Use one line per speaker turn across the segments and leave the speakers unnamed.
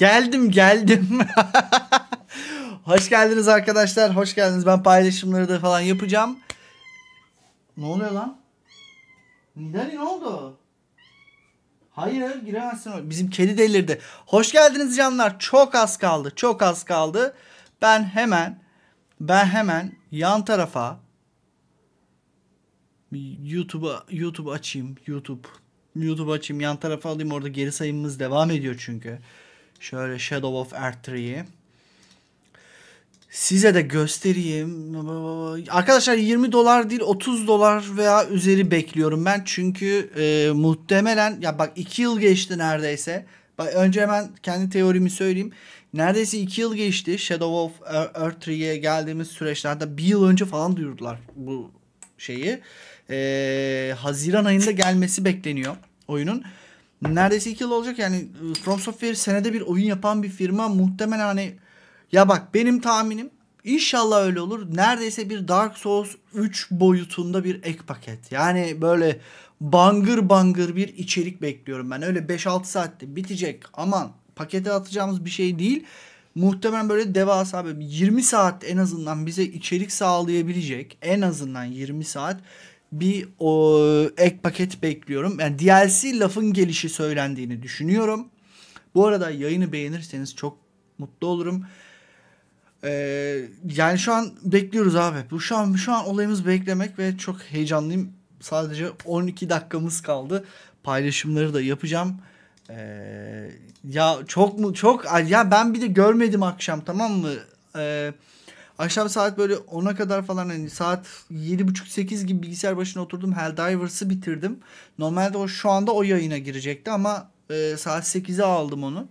Geldim geldim. hoş geldiniz arkadaşlar. Hoş geldiniz. Ben paylaşımları da falan yapacağım. Ne oluyor lan? Nidali ne oldu? Hayır giremezsin. Bizim kedi delirdi. Hoş geldiniz canlar. Çok az kaldı. Çok az kaldı. Ben hemen ben hemen yan tarafa YouTube'a YouTube açayım. YouTube YouTube açayım. Yan tarafa alayım. Orada geri sayımımız devam ediyor çünkü. Şöyle Shadow of Erdtree'yi. Size de göstereyim. Arkadaşlar 20 dolar değil 30 dolar veya üzeri bekliyorum ben. Çünkü e, muhtemelen ya bak 2 yıl geçti neredeyse. Bak önce hemen kendi teorimi söyleyeyim. Neredeyse 2 yıl geçti. Shadow of Earth geldiğimiz süreçlerde bir yıl önce falan duyurdular bu şeyi. E, Haziran ayında gelmesi bekleniyor oyunun neredeyse 2 yıl olacak yani e, From Software senede bir oyun yapan bir firma muhtemelen hani ya bak benim tahminim inşallah öyle olur. Neredeyse bir Dark Souls 3 boyutunda bir ek paket. Yani böyle bangır bangır bir içerik bekliyorum ben. Öyle 5-6 saatte bitecek aman pakete atacağımız bir şey değil. Muhtemelen böyle devasa bir 20 saat en azından bize içerik sağlayabilecek en azından 20 saat bir o, ek paket bekliyorum. Yani DLC lafın gelişi söylendiğini düşünüyorum. Bu arada yayını beğenirseniz çok mutlu olurum. Ee, yani şu an bekliyoruz abi. Bu şu an şu an olayımız beklemek ve çok heyecanlıyım. Sadece 12 dakikamız kaldı. Paylaşımları da yapacağım. Ee, ya çok mu çok ya ben bir de görmedim akşam tamam mı? Ee, Akşam saat böyle 10'a kadar falan hani saat 7.30-8 gibi bilgisayar başına oturdum. Helldivers'ı bitirdim. Normalde o şu anda o yayına girecekti ama e, saat 8'e aldım onu.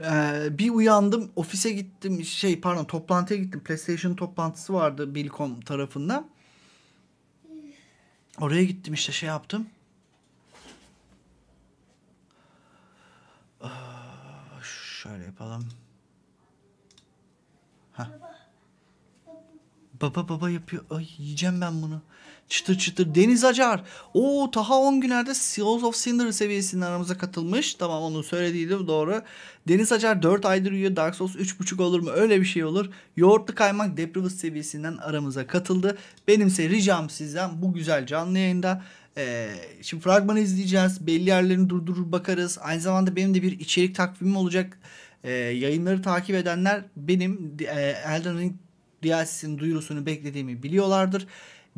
Ee, bir uyandım ofise gittim şey pardon toplantıya gittim PlayStation toplantısı vardı Bilkom tarafında. Oraya gittim işte şey yaptım. Ee, şöyle yapalım. Baba baba yapıyor. Ay yiyeceğim ben bunu. Çıtır çıtır. Deniz Acar. Oo daha 10 günlerde Seals of Cinder seviyesinin aramıza katılmış. Tamam onu söylediydim doğru. Deniz Acar 4 aydır uyuyor. Dark Souls 3.5 olur mu? Öyle bir şey olur. Yoğurtlu Kaymak Deprivus seviyesinden aramıza katıldı. Benimse ricam sizden bu güzel canlı yayında ee, şimdi fragmanı izleyeceğiz. Belli yerlerini durdurur bakarız. Aynı zamanda benim de bir içerik takvimim olacak. Ee, yayınları takip edenler benim e, Elden Ring DLC'sinin duyurusunu beklediğimi biliyorlardır.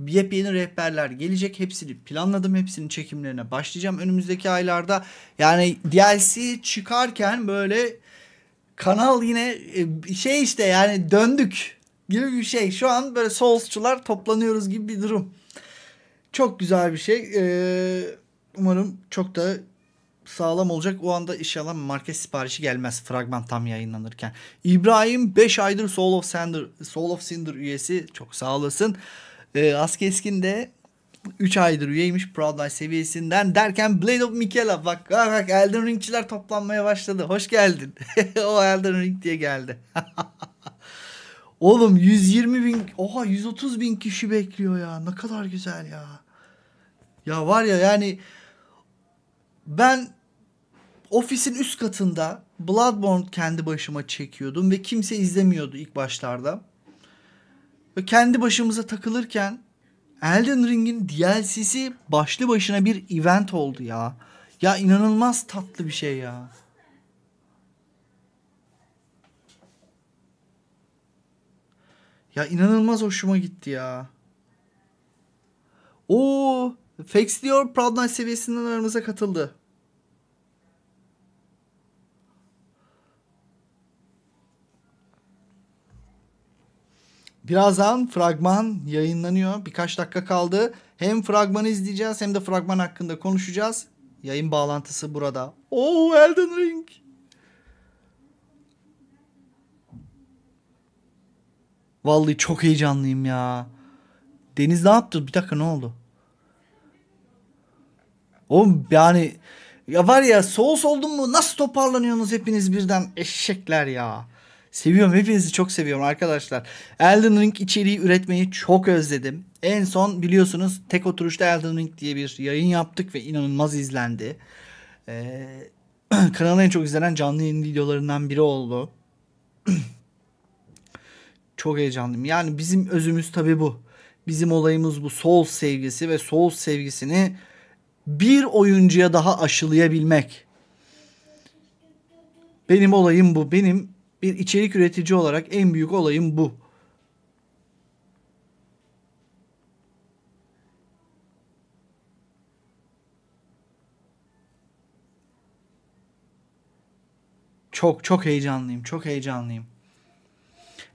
Yepyeni rehberler gelecek. Hepsini planladım. Hepsinin çekimlerine başlayacağım önümüzdeki aylarda. Yani DLC çıkarken böyle kanal yine e, şey işte yani döndük gibi bir şey. Şu an böyle Souls'çular toplanıyoruz gibi bir durum. Çok güzel bir şey. Ee, umarım çok da sağlam olacak. O anda inşallah market siparişi gelmez fragman tam yayınlanırken. İbrahim 5 aydır Soul of Cinder, Soul of Cinder üyesi. Çok sağ olasın. E, ee, Askeskin de 3 aydır üyeymiş Proud Eye seviyesinden derken Blade of Michaela bak bak, bak Elden Ring'çiler toplanmaya başladı. Hoş geldin. o Elden Ring diye geldi. Oğlum 120 bin oha 130 bin kişi bekliyor ya ne kadar güzel ya. Ya var ya yani ben ofisin üst katında Bloodborne kendi başıma çekiyordum ve kimse izlemiyordu ilk başlarda. Ve kendi başımıza takılırken Elden Ring'in DLC'si başlı başına bir event oldu ya. Ya inanılmaz tatlı bir şey ya. Ya inanılmaz hoşuma gitti ya. O Fakes diyor Proud Night seviyesinden aramıza katıldı. Birazdan fragman yayınlanıyor. Birkaç dakika kaldı. Hem fragmanı izleyeceğiz hem de fragman hakkında konuşacağız. Yayın bağlantısı burada. Oo Elden Ring. Vallahi çok heyecanlıyım ya. Deniz ne yaptı? Bir dakika ne oldu? Oğlum yani ya var ya Souls oldun mu nasıl toparlanıyorsunuz hepiniz birden eşekler ya. Seviyorum hepinizi çok seviyorum arkadaşlar. Elden Ring içeriği üretmeyi çok özledim. En son biliyorsunuz tek oturuşta Elden Ring diye bir yayın yaptık ve inanılmaz izlendi. Ee, kanalın en çok izlenen canlı yayın videolarından biri oldu. çok heyecanlıyım. Yani bizim özümüz tabi bu. Bizim olayımız bu. sol sevgisi ve sol sevgisini bir oyuncuya daha aşılayabilmek. Benim olayım bu. Benim bir içerik üretici olarak en büyük olayım bu. Çok çok heyecanlıyım. Çok heyecanlıyım.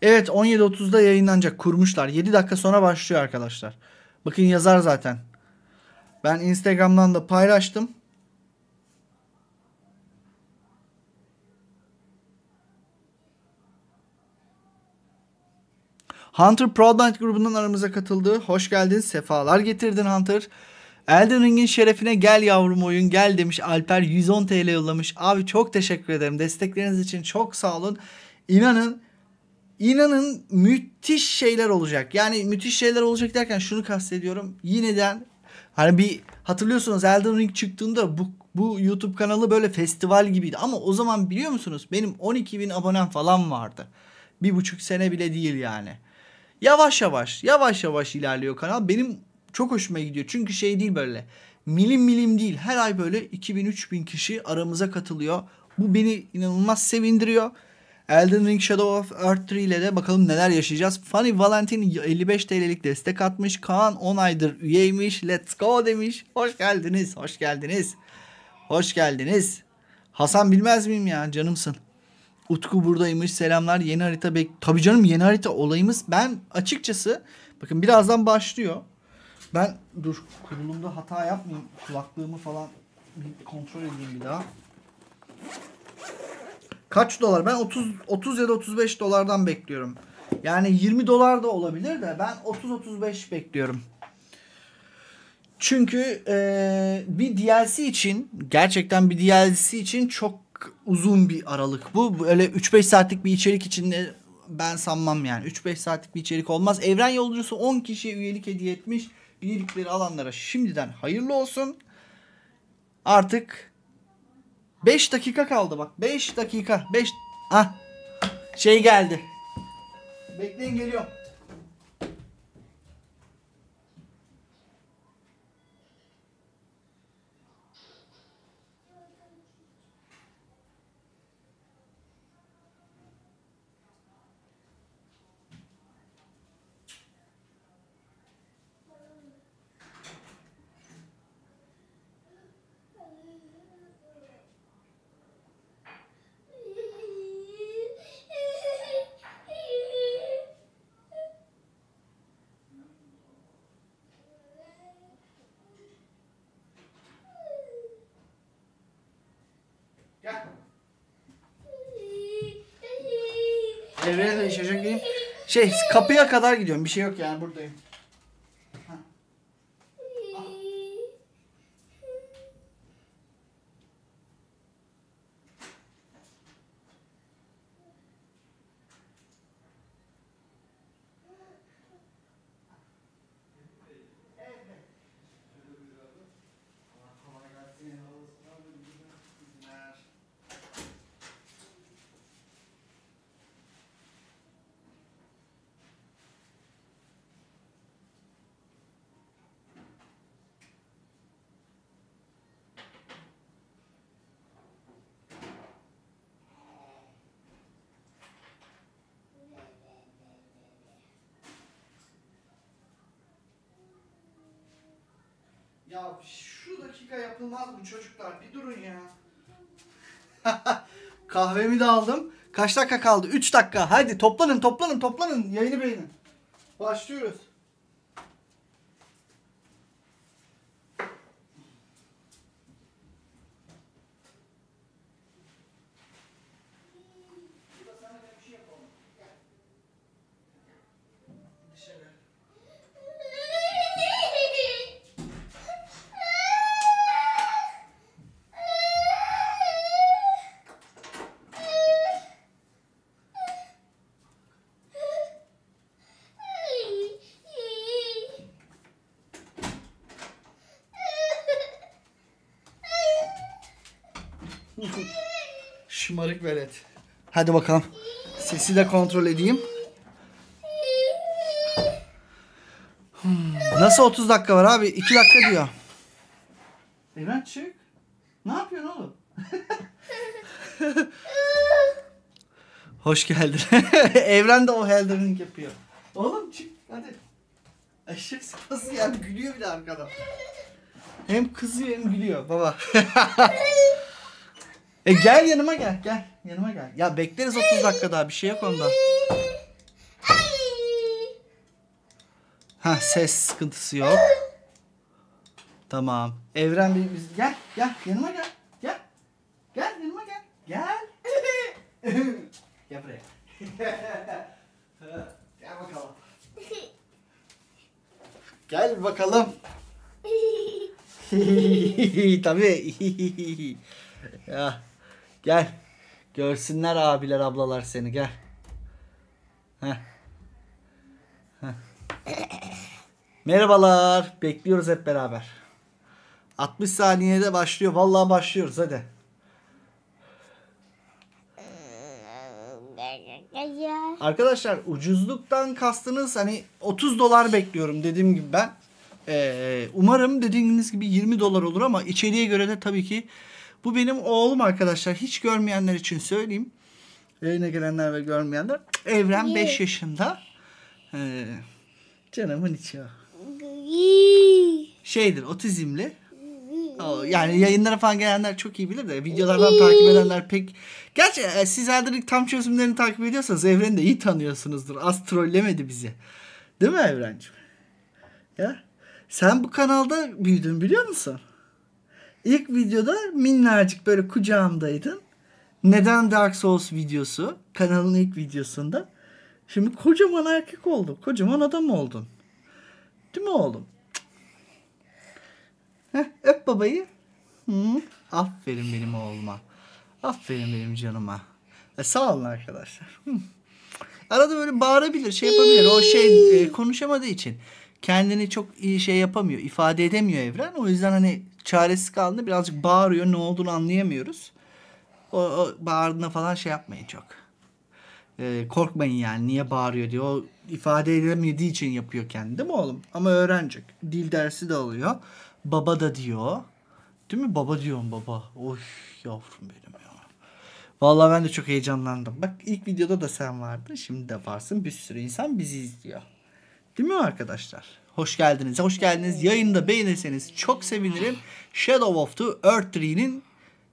Evet 17.30'da yayınlanacak. Kurmuşlar. 7 dakika sonra başlıyor arkadaşlar. Bakın yazar zaten. Ben Instagram'dan da paylaştım. Hunter Proudnight grubundan aramıza katıldı. Hoş geldin, sefalar getirdin Hunter. Elden Ring'in şerefine gel yavrum oyun gel demiş Alper 110 TL yollamış. Abi çok teşekkür ederim. Destekleriniz için çok sağ olun. İnanın inanın müthiş şeyler olacak. Yani müthiş şeyler olacak derken şunu kastediyorum. yineden hani bir hatırlıyorsunuz Elden Ring çıktığında bu bu YouTube kanalı böyle festival gibiydi. Ama o zaman biliyor musunuz benim 12 bin abonem falan vardı. Bir buçuk sene bile değil yani. Yavaş yavaş, yavaş yavaş ilerliyor kanal. Benim çok hoşuma gidiyor. Çünkü şey değil böyle. Milim milim değil. Her ay böyle 2000-3000 kişi aramıza katılıyor. Bu beni inanılmaz sevindiriyor. Elden Ring Shadow of Earth 3 ile de bakalım neler yaşayacağız. Funny Valentin 55 TL'lik destek atmış. Kaan 10 aydır üyeymiş. Let's go demiş. Hoş geldiniz, hoş geldiniz. Hoş geldiniz. Hasan bilmez miyim ya canımsın. Utku buradaymış selamlar yeni harita bek... Tabii canım yeni harita olayımız ben açıkçası bakın birazdan başlıyor. Ben dur kurulumda hata yapmayayım kulaklığımı falan bir kontrol edeyim bir daha. Kaç dolar? Ben 30 30 ya da 35 dolardan bekliyorum. Yani 20 dolar da olabilir de ben 30 35 bekliyorum. Çünkü e, bir DLC için gerçekten bir DLC için çok uzun bir aralık bu. Böyle 3-5 saatlik bir içerik içinde ben sanmam yani. 3-5 saatlik bir içerik olmaz. Evren Yolcusu 10 kişiye üyelik hediye etmiş. Üyelikleri alanlara şimdiden hayırlı olsun. Artık 5 dakika kaldı bak. 5 dakika. 5 Ah. Şey geldi. Bekleyin geliyor. Nereye taşıyacak Şey kapıya kadar gidiyorum. Bir şey yok yani buradayım. yapılmaz bu çocuklar. Bir durun ya. Kahvemi de aldım. Kaç dakika kaldı? 3 dakika. Hadi toplanın toplanın toplanın. Yayını beğenin. Başlıyoruz. velet. Hadi bakalım. Sesi de kontrol edeyim. Hmm. Nasıl 30 dakika var abi? 2 dakika diyor. Evren çık. Ne yapıyorsun oğlum? Hoş geldin. Evren de o heldering yapıyor. Oğlum çık hadi. Eşek sıpası yani gülüyor bir de arkadan. Hem kızıyor hem gülüyor baba. E gel yanıma gel gel yanıma gel. Ya bekleriz 30 dakika daha bir şey yok onda. Ha ses sıkıntısı yok. Tamam. Evren bir biz gel gel yanıma gel. Gel. Gel yanıma gel. Gel. gel bakalım. Gel bakalım. Tabii. ya. Gel. Görsünler abiler ablalar seni gel. Heh. Heh. Merhabalar. Bekliyoruz hep beraber. 60 saniyede başlıyor. Vallahi başlıyoruz hadi. Arkadaşlar ucuzluktan kastınız hani 30 dolar bekliyorum dediğim gibi ben. Ee, umarım dediğiniz gibi 20 dolar olur ama içeriğe göre de tabii ki bu benim oğlum arkadaşlar. Hiç görmeyenler için söyleyeyim. Yayına gelenler ve görmeyenler. Evren 5 yaşında. Ee, canımın içi o. Şeydir otizmli. Yani yayınlara falan gelenler çok iyi bilir de videolardan takip edenler pek... Gerçi e, siz Elderik tam çözümlerini takip ediyorsanız Evren'i de iyi tanıyorsunuzdur. Az trollemedi bizi. Değil mi Evren'cim? Ya? Sen bu kanalda büyüdün biliyor musun? İlk videoda minnacık böyle kucağımdaydın. Neden Dark Souls videosu? Kanalın ilk videosunda. Şimdi kocaman erkek oldun. Kocaman adam oldun. Değil mi oğlum? Heh, öp babayı. Hı, aferin benim oğluma. Aferin benim canıma. E, sağ olun arkadaşlar. Hı. Arada böyle bağırabilir, şey yapabilir. O şey e, konuşamadığı için kendini çok iyi şey yapamıyor, ifade edemiyor evren. O yüzden hani çaresiz kaldığında birazcık bağırıyor. Ne olduğunu anlayamıyoruz. O, o bağırdığına falan şey yapmayın çok. Ee, korkmayın yani niye bağırıyor diyor. O ifade edemediği için yapıyor kendi değil mi oğlum? Ama öğrenecek. Dil dersi de alıyor. Baba da diyor. Değil mi? Baba diyorum baba. Oy yavrum benim ya. Vallahi ben de çok heyecanlandım. Bak ilk videoda da sen vardın. Şimdi de varsın. Bir sürü insan bizi izliyor. Değil mi arkadaşlar? hoş geldiniz. Hoş geldiniz. Yayında da beğenirseniz çok sevinirim. Shadow of the Earth 3'nin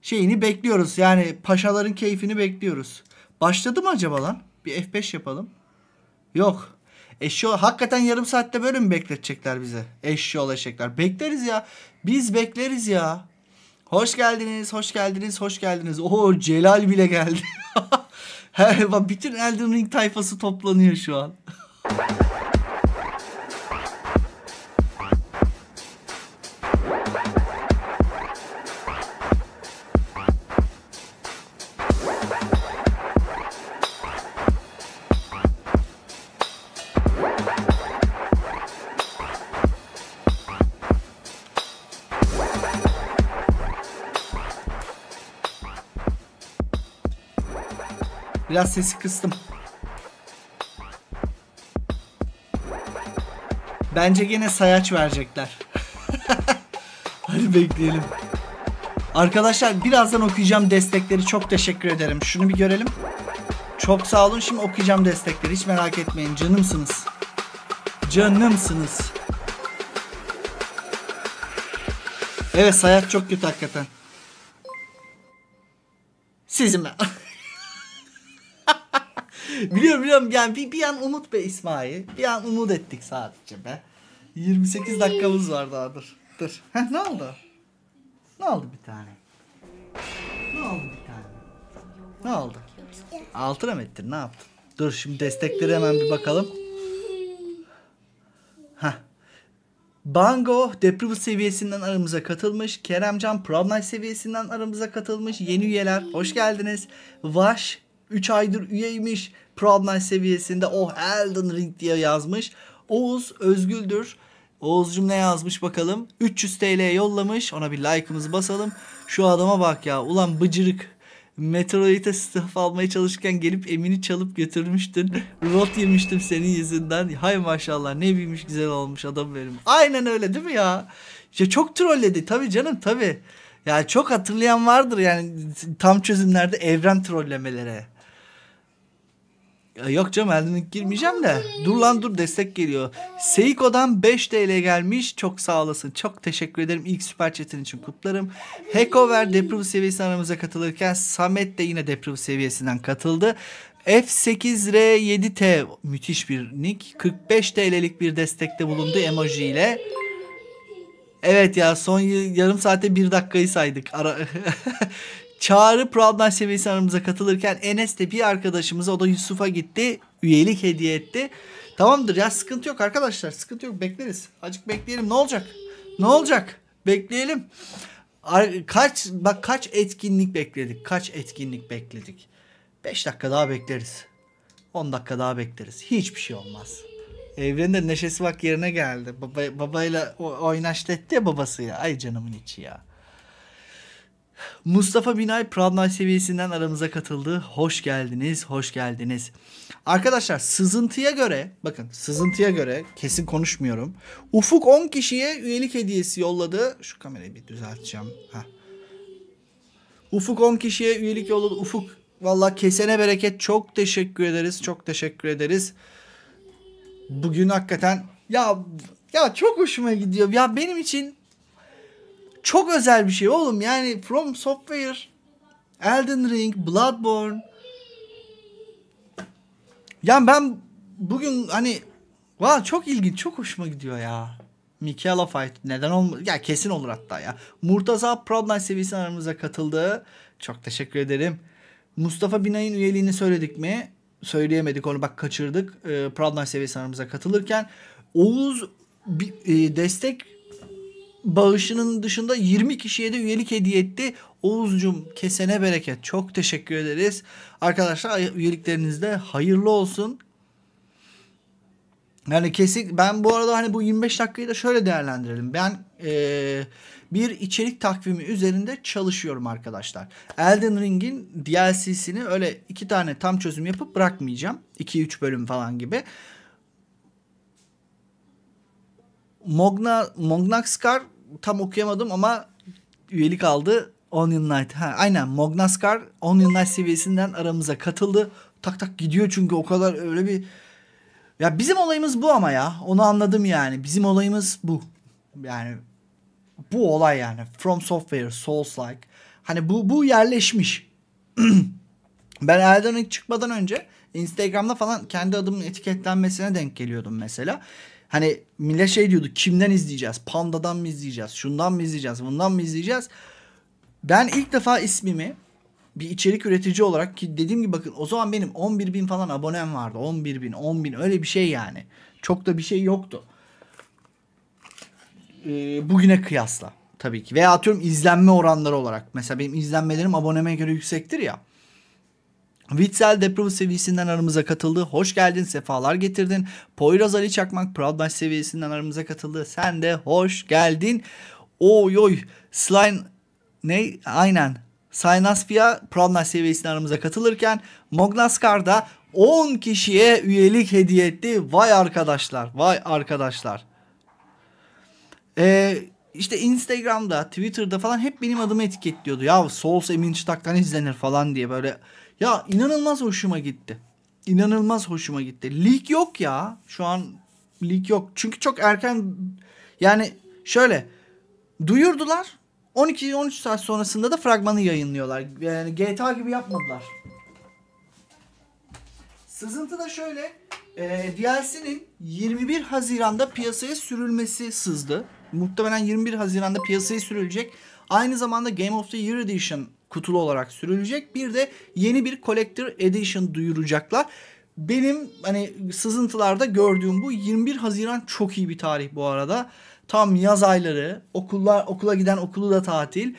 şeyini bekliyoruz. Yani paşaların keyfini bekliyoruz. Başladı mı acaba lan? Bir F5 yapalım. Yok. Eşyo hakikaten yarım saatte böyle mi bekletecekler bize? Eşyo olacaklar. Bekleriz ya. Biz bekleriz ya. Hoş geldiniz, hoş geldiniz, hoş geldiniz. Oo Celal bile geldi. Her, bütün Elden Ring tayfası toplanıyor şu an. Biraz sesi kıstım. Bence gene sayaç verecekler. Hadi bekleyelim. Arkadaşlar birazdan okuyacağım destekleri. Çok teşekkür ederim. Şunu bir görelim. Çok sağ olun. Şimdi okuyacağım destekleri. Hiç merak etmeyin. Canımsınız. Canımsınız. Evet sayat çok kötü hakikaten. Sizin ben. Biliyorum biliyorum yani bir, bir an umut be İsmail. Bir an umut ettik sadece be. 28 dakikamız var daha dur. Dur. Heh, ne oldu? Ne oldu bir tane? Ne oldu bir tane? Ne oldu? Altına mı ettin ne yaptın? Dur şimdi destekleri hemen bir bakalım. Hah. Bango Deprivus seviyesinden aramıza katılmış. Keremcan problem seviyesinden aramıza katılmış. Yeni üyeler hoş geldiniz. Vaş 3 aydır üyeymiş. problem seviyesinde oh Elden Ring diye yazmış. Oğuz Özgüldür. Oğuzcum ne yazmış bakalım. 300 TL yollamış. Ona bir like'ımızı basalım. Şu adama bak ya. Ulan bıcırık. Metroid'e staff almaya çalışırken gelip Emin'i çalıp götürmüştün. Rot yemiştim senin yüzünden. Hay maşallah ne bilmiş güzel olmuş adam benim. Aynen öyle değil mi ya? Ya çok trolledi tabi canım tabi. Ya çok hatırlayan vardır yani tam çözümlerde evren trollemelere. Yok canım Elden girmeyeceğim de. Dur lan dur destek geliyor. Seiko'dan 5 TL gelmiş. Çok sağ olasın. Çok teşekkür ederim. İlk süper chatin için kutlarım. Hackover Deprove seviyesi aramıza katılırken Samet de yine Deprove seviyesinden katıldı. F8R7T müthiş bir nick. 45 TL'lik bir destekte bulundu emoji ile. Evet ya son yarım saate bir dakikayı saydık. Ara Çağrı Proudman seviyesi aramıza katılırken Enes de bir arkadaşımıza o da Yusuf'a gitti. Üyelik hediye etti. Tamamdır ya sıkıntı yok arkadaşlar. Sıkıntı yok bekleriz. Acık bekleyelim ne olacak? Ne olacak? Bekleyelim. Kaç bak kaç etkinlik bekledik? Kaç etkinlik bekledik? 5 dakika daha bekleriz. 10 dakika daha bekleriz. Hiçbir şey olmaz. Evrende neşesi bak yerine geldi. Baba, babayla oynaştı etti ya babasıyla. Ay canımın içi ya. Mustafa Binay Pradnay seviyesinden aramıza katıldı. Hoş geldiniz, hoş geldiniz. Arkadaşlar sızıntıya göre, bakın sızıntıya göre kesin konuşmuyorum. Ufuk 10 kişiye üyelik hediyesi yolladı. Şu kamerayı bir düzelteceğim. Heh. Ufuk 10 kişiye üyelik yolladı. Ufuk valla kesene bereket çok teşekkür ederiz. Çok teşekkür ederiz. Bugün hakikaten ya ya çok hoşuma gidiyor. Ya benim için çok özel bir şey oğlum. Yani From Software, Elden Ring, Bloodborne. Yani ben bugün hani wow çok ilginç, çok hoşuma gidiyor ya. Michaela Fight neden olmaz? Ya kesin olur hatta ya. Murtaza Proudline seviyesi aramıza katıldı. Çok teşekkür ederim. Mustafa Binay'ın üyeliğini söyledik mi? Söyleyemedik onu bak kaçırdık. E, ee, Proudline seviyesi aramıza katılırken Oğuz bir, e, destek bağışının dışında 20 kişiye de üyelik hediye etti. Oğuzcum kesene bereket. Çok teşekkür ederiz. Arkadaşlar üyeliklerinizde hayırlı olsun. Yani kesin ben bu arada hani bu 25 dakikayı da şöyle değerlendirelim. Ben ee, bir içerik takvimi üzerinde çalışıyorum arkadaşlar. Elden Ring'in DLC'sini öyle iki tane tam çözüm yapıp bırakmayacağım. 2-3 bölüm falan gibi. Mogna, Mognaxkar tam okuyamadım ama üyelik aldı. Onion Knight. Ha, aynen Mognaskar Onion Knight seviyesinden aramıza katıldı. Tak tak gidiyor çünkü o kadar öyle bir... Ya bizim olayımız bu ama ya. Onu anladım yani. Bizim olayımız bu. Yani bu olay yani. From Software, Souls-like. Hani bu, bu yerleşmiş. ben Elden Ring çıkmadan önce Instagram'da falan kendi adımın etiketlenmesine denk geliyordum mesela. Hani millet şey diyordu kimden izleyeceğiz? Panda'dan mı izleyeceğiz? Şundan mı izleyeceğiz? Bundan mı izleyeceğiz? Ben ilk defa ismimi bir içerik üretici olarak ki dediğim gibi bakın o zaman benim 11 bin falan abonem vardı. 11 bin, 10 bin öyle bir şey yani. Çok da bir şey yoktu. Ee, bugüne kıyasla tabii ki. Veya atıyorum izlenme oranları olarak. Mesela benim izlenmelerim aboneme göre yüksektir ya. Witsel deprov seviyesinden aramıza katıldı. Hoş geldin, sefalar getirdin. Poyraz Ali Çakmak Proudbash seviyesinden aramıza katıldı. Sen de hoş geldin. Oy oy. Slime ne? Aynen. Sinasfia Proudbash seviyesinden aramıza katılırken Mognaskar da 10 kişiye üyelik hediye etti. Vay arkadaşlar, vay arkadaşlar. Ee, işte Instagram'da, Twitter'da falan hep benim adımı etiketliyordu. Ya Souls Emin Çıtak'tan izlenir falan diye böyle ya inanılmaz hoşuma gitti. İnanılmaz hoşuma gitti. Lig yok ya. Şu an lig yok. Çünkü çok erken yani şöyle duyurdular. 12-13 saat sonrasında da fragmanı yayınlıyorlar. Yani GTA gibi yapmadılar. Sızıntı da şöyle. E, DLC'nin 21 Haziran'da piyasaya sürülmesi sızdı. Muhtemelen 21 Haziran'da piyasaya sürülecek. Aynı zamanda Game of the Year Edition kutulu olarak sürülecek. Bir de yeni bir Collector Edition duyuracaklar. Benim hani sızıntılarda gördüğüm bu 21 Haziran çok iyi bir tarih bu arada. Tam yaz ayları, okullar okula giden okulu da tatil.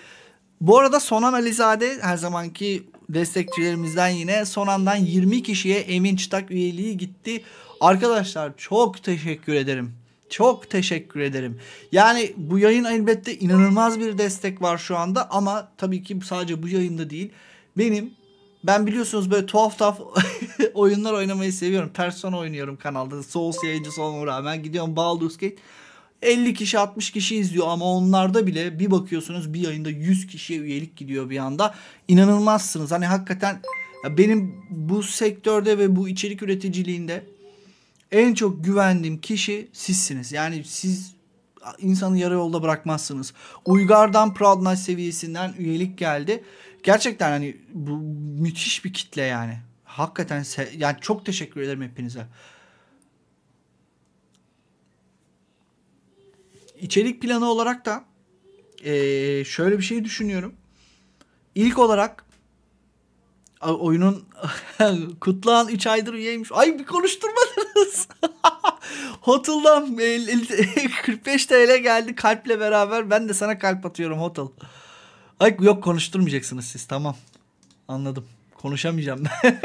Bu arada Sonan Alizade her zamanki destekçilerimizden yine Sonan'dan 20 kişiye Emin Çıtak üyeliği gitti. Arkadaşlar çok teşekkür ederim. Çok teşekkür ederim. Yani bu yayın elbette inanılmaz bir destek var şu anda ama tabii ki sadece bu yayında değil. Benim ben biliyorsunuz böyle tuhaf tuhaf oyunlar oynamayı seviyorum. Persona oynuyorum kanalda. Souls yayıncısı olmama rağmen gidiyorum Baldur's Gate. 50 kişi 60 kişi izliyor ama onlarda bile bir bakıyorsunuz bir yayında 100 kişiye üyelik gidiyor bir anda. İnanılmazsınız. Hani hakikaten benim bu sektörde ve bu içerik üreticiliğinde en çok güvendiğim kişi sizsiniz. Yani siz insanı yarı yolda bırakmazsınız. Uygar'dan Proud seviyesinden üyelik geldi. Gerçekten hani bu müthiş bir kitle yani. Hakikaten se, yani çok teşekkür ederim hepinize. İçerik planı olarak da e, şöyle bir şey düşünüyorum. İlk olarak oyunun Kutluhan 3 aydır üyeymiş. Ay bir konuşturmadınız. Hotel'dan 45 TL geldi kalple beraber. Ben de sana kalp atıyorum Hotel. Ay yok konuşturmayacaksınız siz tamam. Anladım. Konuşamayacağım ben.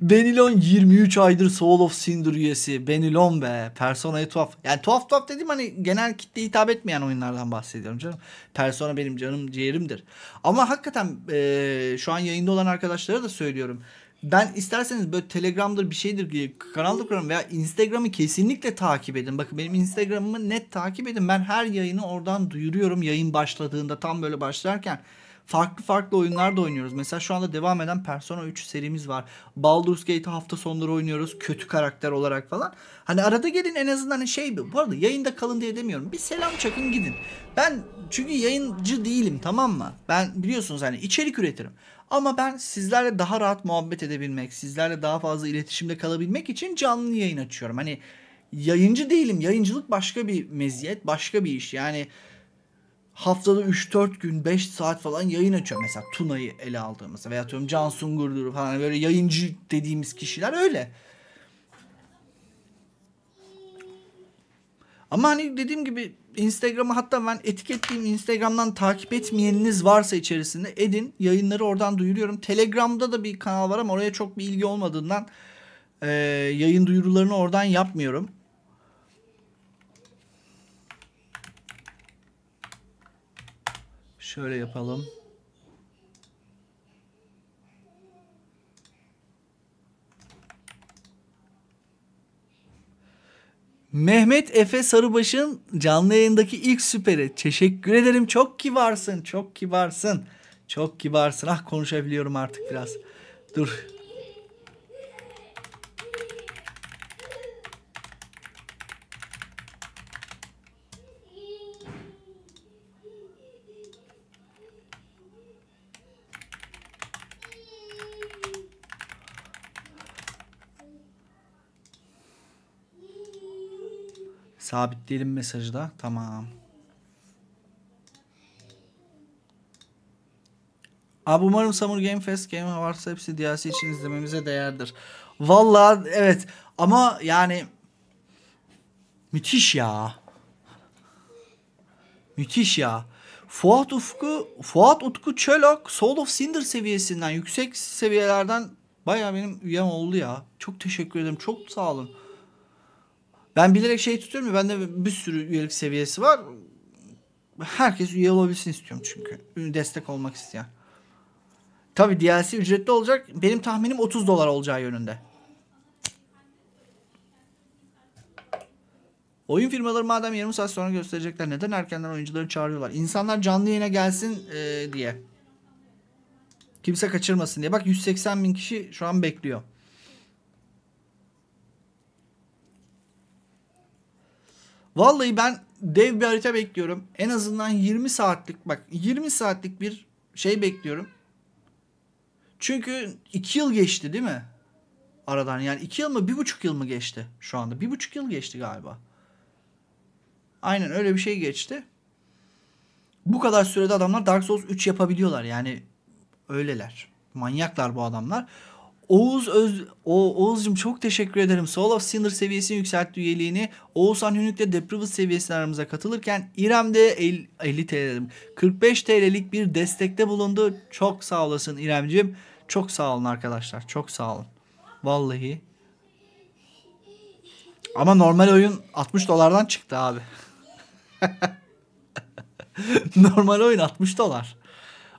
Benilon 23 aydır Soul of Cinder üyesi. Benilon be. Persona'ya tuhaf. Yani tuhaf tuhaf dedim hani genel kitle hitap etmeyen oyunlardan bahsediyorum canım. Persona benim canım ciğerimdir. Ama hakikaten e, şu an yayında olan arkadaşlara da söylüyorum. Ben isterseniz böyle Telegram'dır bir şeydir diye kanalda kurarım veya Instagram'ı kesinlikle takip edin. Bakın benim Instagram'ımı net takip edin. Ben her yayını oradan duyuruyorum yayın başladığında tam böyle başlarken farklı farklı oyunlar da oynuyoruz. Mesela şu anda devam eden Persona 3 serimiz var. Baldur's Gate'i hafta sonları oynuyoruz kötü karakter olarak falan. Hani arada gelin en azından hani şey Bu arada yayında kalın diye demiyorum. Bir selam çakın gidin. Ben çünkü yayıncı değilim tamam mı? Ben biliyorsunuz hani içerik üretirim. Ama ben sizlerle daha rahat muhabbet edebilmek, sizlerle daha fazla iletişimde kalabilmek için canlı yayın açıyorum. Hani yayıncı değilim. Yayıncılık başka bir meziyet, başka bir iş. Yani haftada 3-4 gün 5 saat falan yayın açıyor. Mesela Tuna'yı ele aldığımız veya atıyorum Can Sungur'dur falan böyle yayıncı dediğimiz kişiler öyle. Ama hani dediğim gibi Instagram'a hatta ben etikettiğim Instagram'dan takip etmeyeniniz varsa içerisinde edin. Yayınları oradan duyuruyorum. Telegram'da da bir kanal var ama oraya çok bir ilgi olmadığından e, yayın duyurularını oradan yapmıyorum. Şöyle yapalım. Mehmet Efe Sarıbaş'ın canlı yayındaki ilk süperi. Teşekkür ederim. Çok kibarsın. Çok kibarsın. Çok kibarsın. Ah konuşabiliyorum artık biraz. Dur Sabitleyelim mesajı da. Tamam. Abi umarım Summer Game Fest Game varsa hepsi DLC için izlememize değerdir. Vallahi evet ama yani müthiş ya. Müthiş ya. Fuat Ufku, Fuat Utku Çölok Soul of Cinder seviyesinden yüksek seviyelerden baya benim üyem oldu ya. Çok teşekkür ederim. Çok sağ olun. Ben bilerek şey tutuyorum ya bende bir sürü üyelik seviyesi var. Herkes üye olabilsin istiyorum çünkü. Destek olmak isteyen. Tabi DLC ücretli olacak. Benim tahminim 30 dolar olacağı yönünde. Oyun firmaları madem yarım saat sonra gösterecekler neden erkenden oyuncuları çağırıyorlar? İnsanlar canlı yayına gelsin e, diye. Kimse kaçırmasın diye. Bak 180 bin kişi şu an bekliyor. Vallahi ben dev bir harita bekliyorum. En azından 20 saatlik bak 20 saatlik bir şey bekliyorum. Çünkü 2 yıl geçti değil mi? Aradan yani 2 yıl mı 1,5 yıl mı geçti şu anda? 1,5 yıl geçti galiba. Aynen öyle bir şey geçti. Bu kadar sürede adamlar Dark Souls 3 yapabiliyorlar yani öyleler. Manyaklar bu adamlar. Oğuz Öz o Oğuzcum çok teşekkür ederim. Soul of Sinner seviyesini yükseltti üyeliğini. Oğuzhan Hünük de Deprived seviyesine aramıza katılırken İrem de 50, 50 TL dedim. 45 TL'lik bir destekte bulundu. Çok sağ olasın İremcim. Çok sağ olun arkadaşlar. Çok sağ olun. Vallahi. Ama normal oyun 60 dolardan çıktı abi. normal oyun 60 dolar.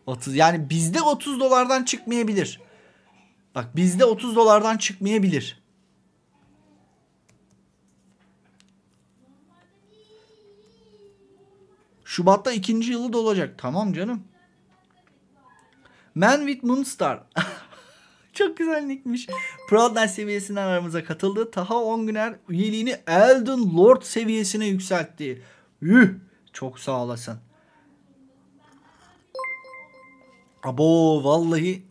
30 yani bizde 30 dolardan çıkmayabilir. Bak bizde 30 dolardan çıkmayabilir. Şubat'ta ikinci yılı dolacak Tamam canım. Man with Moonstar. Çok güzel nickmiş. Proudness seviyesinden aramıza katıldı. Taha 10 güner üyeliğini Elden Lord seviyesine yükseltti. Üh! Çok sağ olasın. Abo vallahi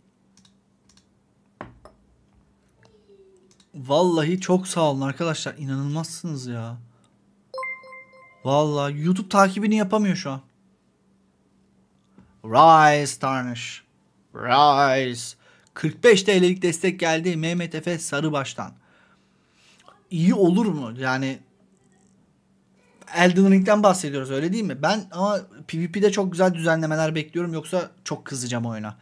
Vallahi çok sağ olun arkadaşlar. İnanılmazsınız ya. Vallahi YouTube takibini yapamıyor şu an. Rise Tarnish. Rise. 45 TL'lik destek geldi Mehmet Efe Sarıbaş'tan. İyi olur mu? Yani Elden Ring'den bahsediyoruz öyle değil mi? Ben ama PvP'de çok güzel düzenlemeler bekliyorum yoksa çok kızacağım oyuna.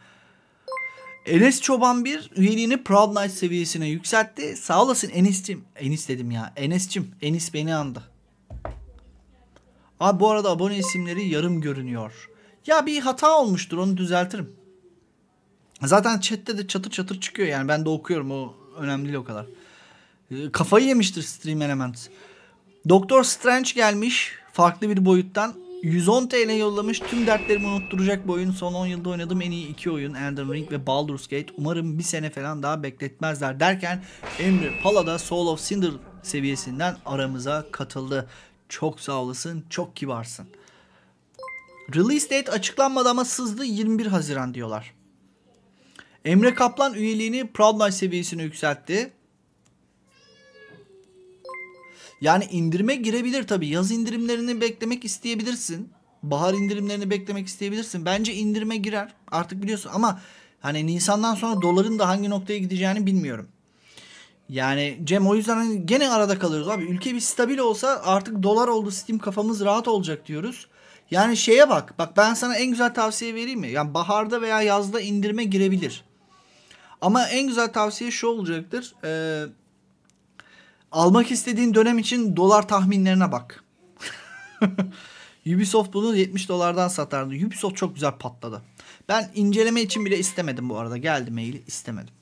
Enes Çoban bir üyeliğini Proud Night seviyesine yükseltti. Sağ olasın Enes'cim. Enes dedim ya. Enes'cim. Enes beni andı. Abi bu arada abone isimleri yarım görünüyor. Ya bir hata olmuştur onu düzeltirim. Zaten chatte de çatır çatır çıkıyor yani ben de okuyorum o önemli değil o kadar. Ee, kafayı yemiştir Stream Elements. Doktor Strange gelmiş farklı bir boyuttan. 110 TL yollamış. Tüm dertlerimi unutturacak bu oyun. Son 10 yılda oynadığım en iyi iki oyun. Elden Ring ve Baldur's Gate. Umarım bir sene falan daha bekletmezler derken Emre Pala da Soul of Cinder seviyesinden aramıza katıldı. Çok sağ olasın. Çok kibarsın. Release date açıklanmadı ama sızdı 21 Haziran diyorlar. Emre Kaplan üyeliğini Proud Life seviyesine yükseltti. Yani indirime girebilir tabii. Yaz indirimlerini beklemek isteyebilirsin. Bahar indirimlerini beklemek isteyebilirsin. Bence indirime girer. Artık biliyorsun ama hani Nisan'dan sonra doların da hangi noktaya gideceğini bilmiyorum. Yani Cem o yüzden hani gene arada kalıyoruz abi. Ülke bir stabil olsa artık dolar oldu Steam kafamız rahat olacak diyoruz. Yani şeye bak. Bak ben sana en güzel tavsiye vereyim mi? Yani baharda veya yazda indirime girebilir. Ama en güzel tavsiye şu olacaktır. Eee Almak istediğin dönem için dolar tahminlerine bak. Ubisoft bunu 70 dolardan satardı. Ubisoft çok güzel patladı. Ben inceleme için bile istemedim bu arada. Geldi maili istemedim.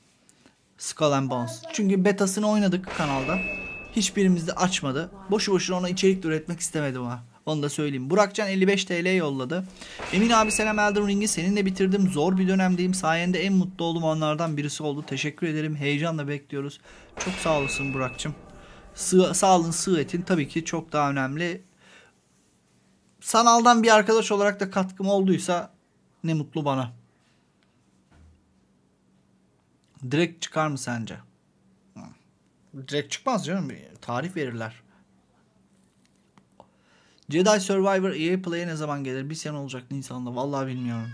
Skull and Bones. Çünkü betasını oynadık kanalda. Hiçbirimiz de açmadı. Boşu boşuna ona içerik de üretmek istemedim ha. Onu da söyleyeyim. Burakcan 55 TL yolladı. Emin abi selam Elden Ring'i seninle bitirdim. Zor bir dönemdeyim. Sayende en mutlu olduğum anlardan birisi oldu. Teşekkür ederim. Heyecanla bekliyoruz. Çok sağ olasın Burak'cığım. Sığ, sağlığın sığ etin tabii ki çok daha önemli. Sanaldan bir arkadaş olarak da katkım olduysa ne mutlu bana. Direkt çıkar mı sence? Direkt çıkmaz canım. Tarif verirler. Jedi Survivor EA Play'e ne zaman gelir? Bir sene olacak Nisan'da. Vallahi bilmiyorum.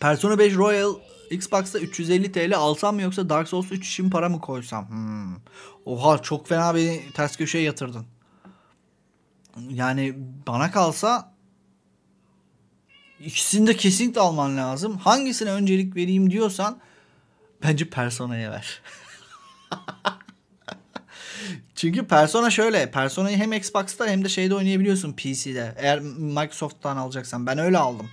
Persona 5 Royal Xbox'ta 350 TL alsam mı yoksa Dark Souls 3 için para mı koysam? Hmm. Oha çok fena beni ters köşeye yatırdın. Yani bana kalsa ikisini de kesinlikle alman lazım. Hangisine öncelik vereyim diyorsan bence Persona'ya ver. Çünkü Persona şöyle. Persona'yı hem Xbox'ta hem de şeyde oynayabiliyorsun PC'de. Eğer Microsoft'tan alacaksan. Ben öyle aldım.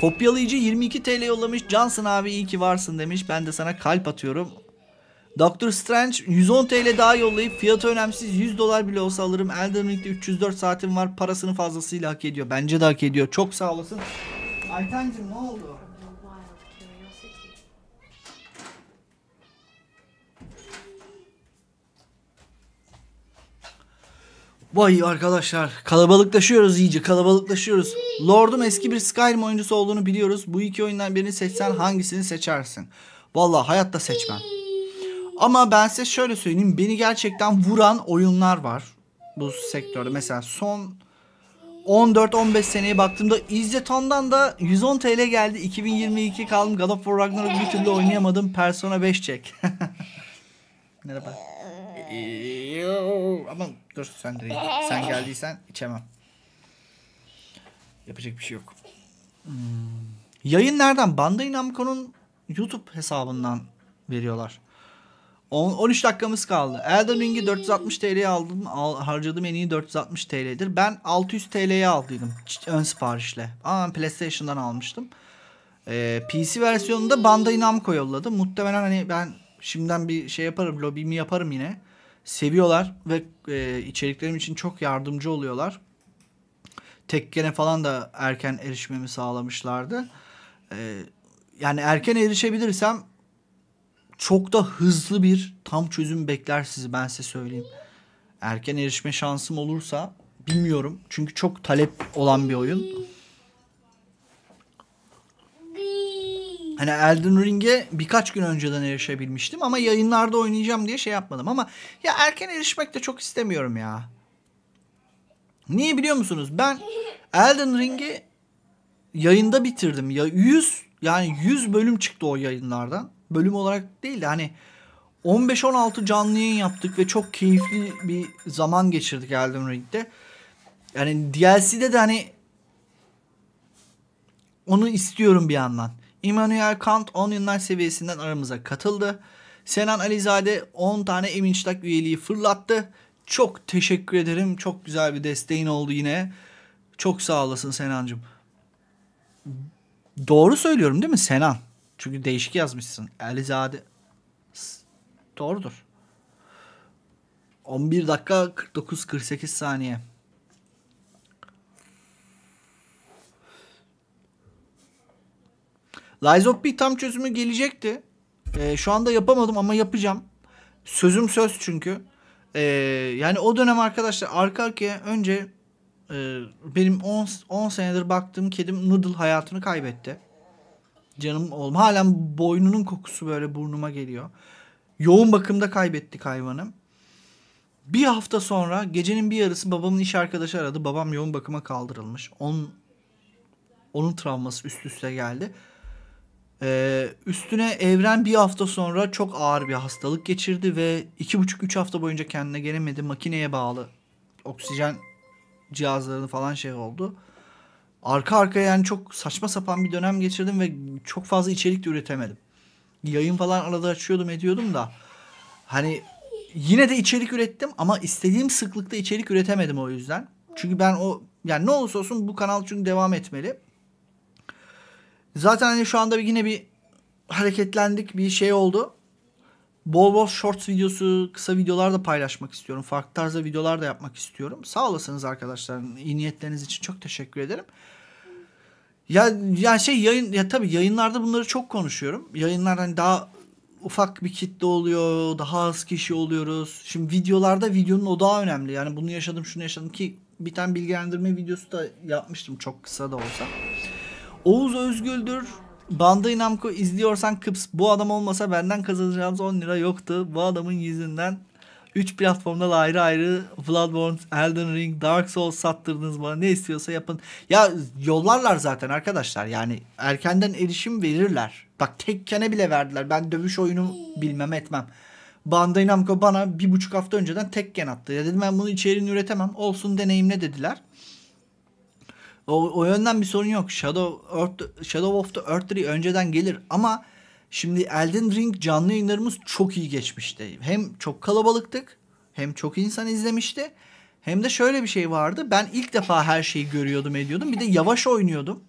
Kopyalayıcı 22 TL yollamış. Johnson abi iyi ki varsın demiş. Ben de sana kalp atıyorum. Doctor Strange 110 TL daha yollayıp fiyatı önemsiz 100 dolar bile olsa alırım. Elden Ring'de 304 saatim var. Parasını fazlasıyla hak ediyor. Bence de hak ediyor. Çok sağ olasın. Aytencim ne oldu? Vay arkadaşlar kalabalıklaşıyoruz iyice kalabalıklaşıyoruz. Lord'um eski bir Skyrim oyuncusu olduğunu biliyoruz. Bu iki oyundan birini seçsen hangisini seçersin? Valla hayatta seçmem. Ama ben size şöyle söyleyeyim. Beni gerçekten vuran oyunlar var. Bu sektörde. Mesela son 14-15 seneye baktığımda İzzeton'dan da 110 TL geldi. 2022 kaldım. God of War Ragnarok bir türlü oynayamadım. Persona 5 çek. Merhaba. Ama dur sen de sen geldiysen içemem. Yapacak bir şey yok. Hmm. Yayın nereden? Bandai Namco'nun YouTube hesabından veriyorlar. 13 dakikamız kaldı. Elden Ring'i 460 TL'ye aldım. Al, harcadım en iyi 460 TL'dir. Ben 600 TL'ye aldıydım ön siparişle. Ama ben PlayStation'dan almıştım. Ee, PC versiyonunda Bandai Namco yolladı. Muhtemelen hani ben şimdiden bir şey yaparım. Lobimi yaparım yine seviyorlar ve e, içeriklerim için çok yardımcı oluyorlar. Tekkene falan da erken erişmemi sağlamışlardı. E, yani erken erişebilirsem çok da hızlı bir tam çözüm bekler sizi ben size söyleyeyim. Erken erişme şansım olursa bilmiyorum. Çünkü çok talep olan bir oyun. Hani Elden Ring'e birkaç gün önceden erişebilmiştim ama yayınlarda oynayacağım diye şey yapmadım ama ya erken erişmek de çok istemiyorum ya. Niye biliyor musunuz? Ben Elden Ring'i yayında bitirdim. Ya 100 yani 100 bölüm çıktı o yayınlardan. Bölüm olarak değil de hani 15-16 canlı yayın yaptık ve çok keyifli bir zaman geçirdik Elden Ring'de. Yani DLC'de de hani onu istiyorum bir yandan. Immanuel Kant 10 yıllar seviyesinden aramıza katıldı. Senan Alizade 10 tane Eminçtak üyeliği fırlattı. Çok teşekkür ederim. Çok güzel bir desteğin oldu yine. Çok sağ olasın Senancım. Doğru söylüyorum değil mi Senan? Çünkü değişik yazmışsın. Alizade. Doğrudur. 11 dakika 49-48 saniye. Lies of P tam çözümü gelecekti. E, şu anda yapamadım ama yapacağım. Sözüm söz çünkü. E, yani o dönem arkadaşlar arka arkaya önce e, benim 10 senedir baktığım kedim Noodle hayatını kaybetti. Canım oğlum halen boynunun kokusu böyle burnuma geliyor. Yoğun bakımda kaybettik hayvanım. Bir hafta sonra gecenin bir yarısı babamın iş arkadaşı aradı. Babam yoğun bakıma kaldırılmış. Onun onun travması üst üste geldi. Ee, üstüne Evren bir hafta sonra çok ağır bir hastalık geçirdi ve iki buçuk üç hafta boyunca kendine gelemedi. Makineye bağlı oksijen cihazlarını falan şey oldu. Arka arkaya yani çok saçma sapan bir dönem geçirdim ve çok fazla içerik de üretemedim. Yayın falan arada açıyordum ediyordum da hani yine de içerik ürettim ama istediğim sıklıkta içerik üretemedim o yüzden. Çünkü ben o yani ne olursa olsun bu kanal çünkü devam etmeli. Zaten hani şu anda yine bir hareketlendik bir şey oldu. Bol bol shorts videosu, kısa videolar da paylaşmak istiyorum. Farklı tarzda videolar da yapmak istiyorum. Sağ olasınız arkadaşlar. İyi niyetleriniz için çok teşekkür ederim. Ya ya şey yayın ya tabii yayınlarda bunları çok konuşuyorum. Yayınlarda hani daha ufak bir kitle oluyor, daha az kişi oluyoruz. Şimdi videolarda videonun o daha önemli. Yani bunu yaşadım, şunu yaşadım ki bir tane bilgilendirme videosu da yapmıştım çok kısa da olsa. Oğuz Özgüldür. Bandai Namco izliyorsan kıps bu adam olmasa benden kazanacağımız 10 lira yoktu. Bu adamın yüzünden 3 platformda da ayrı ayrı Bloodborne, Elden Ring, Dark Souls sattırdınız bana. Ne istiyorsa yapın. Ya yollarlar zaten arkadaşlar. Yani erkenden erişim verirler. Bak tekkene bile verdiler. Ben dövüş oyunu bilmem etmem. Bandai Namco bana bir buçuk hafta önceden tekken attı. Ya dedim ben bunu içeriğini üretemem. Olsun deneyimle dediler. O, o yönden bir sorun yok. Shadow, Earth, Shadow of the Earth 3 önceden gelir ama şimdi Elden Ring canlı yayınlarımız çok iyi geçmişti. Hem çok kalabalıktık hem çok insan izlemişti. Hem de şöyle bir şey vardı. Ben ilk defa her şeyi görüyordum ediyordum. Bir de yavaş oynuyordum.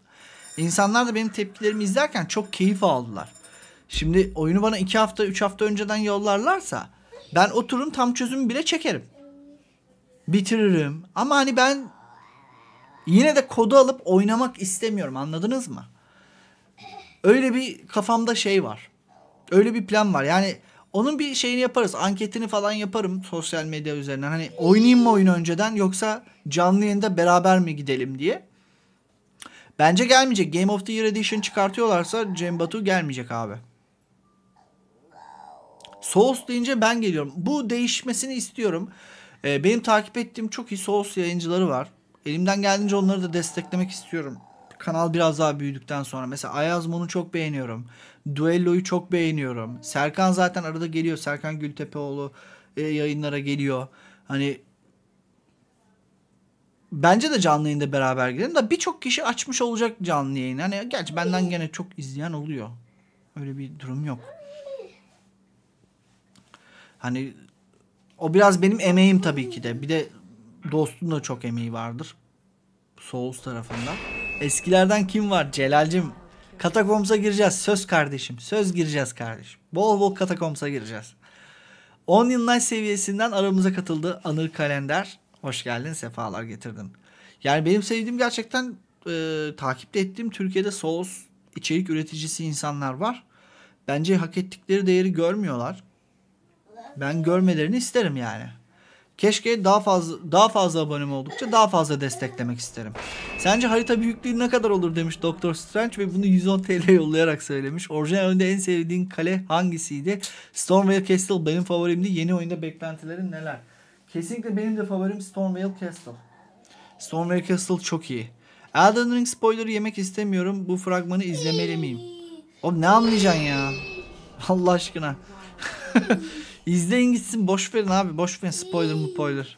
İnsanlar da benim tepkilerimi izlerken çok keyif aldılar. Şimdi oyunu bana 2 hafta 3 hafta önceden yollarlarsa ben otururum tam çözümü bile çekerim. Bitiririm. Ama hani ben Yine de kodu alıp oynamak istemiyorum anladınız mı? Öyle bir kafamda şey var. Öyle bir plan var. Yani onun bir şeyini yaparız. Anketini falan yaparım sosyal medya üzerinden. Hani oynayayım mı oyun önceden yoksa canlı yayında beraber mi gidelim diye. Bence gelmeyecek. Game of the Year Edition çıkartıyorlarsa Cem Batu gelmeyecek abi. Souls deyince ben geliyorum. Bu değişmesini istiyorum. Ee, benim takip ettiğim çok iyi Souls yayıncıları var. Elimden geldiğince onları da desteklemek istiyorum. Kanal biraz daha büyüdükten sonra. Mesela Ayazmon'u çok beğeniyorum. Duello'yu çok beğeniyorum. Serkan zaten arada geliyor. Serkan Gültepeoğlu e, yayınlara geliyor. Hani bence de canlı yayında beraber gidelim de birçok kişi açmış olacak canlı yayını. Hani gerçi benden gene çok izleyen oluyor. Öyle bir durum yok. Hani o biraz benim emeğim tabii ki de. Bir de Dost'un da çok emeği vardır. Soğuz tarafından. Eskilerden kim var? Celal'cim. Katakoms'a gireceğiz. Söz kardeşim. Söz gireceğiz kardeşim. Bol bol Katakoms'a gireceğiz. 10 yıl Night seviyesinden aramıza katıldı Anır Kalender. Hoş geldin. Sefalar getirdin. Yani benim sevdiğim gerçekten e, takipte ettiğim Türkiye'de Souls içerik üreticisi insanlar var. Bence hak ettikleri değeri görmüyorlar. Ben görmelerini isterim yani. Keşke daha fazla daha fazla abonem oldukça daha fazla desteklemek isterim. Sence harita büyüklüğü ne kadar olur demiş Doktor Strange ve bunu 110 TL yollayarak söylemiş. Orijinal oyunda en sevdiğin kale hangisiydi? Stormvale Castle benim favorimdi. Yeni oyunda beklentilerin neler? Kesinlikle benim de favorim Stormvale Castle. Stormvale Castle çok iyi. Elden Ring spoiler yemek istemiyorum. Bu fragmanı izlemeli miyim? Oğlum ne anlayacaksın ya? Allah aşkına. İzleyin gitsin boş verin abi boş verin spoiler mı spoiler.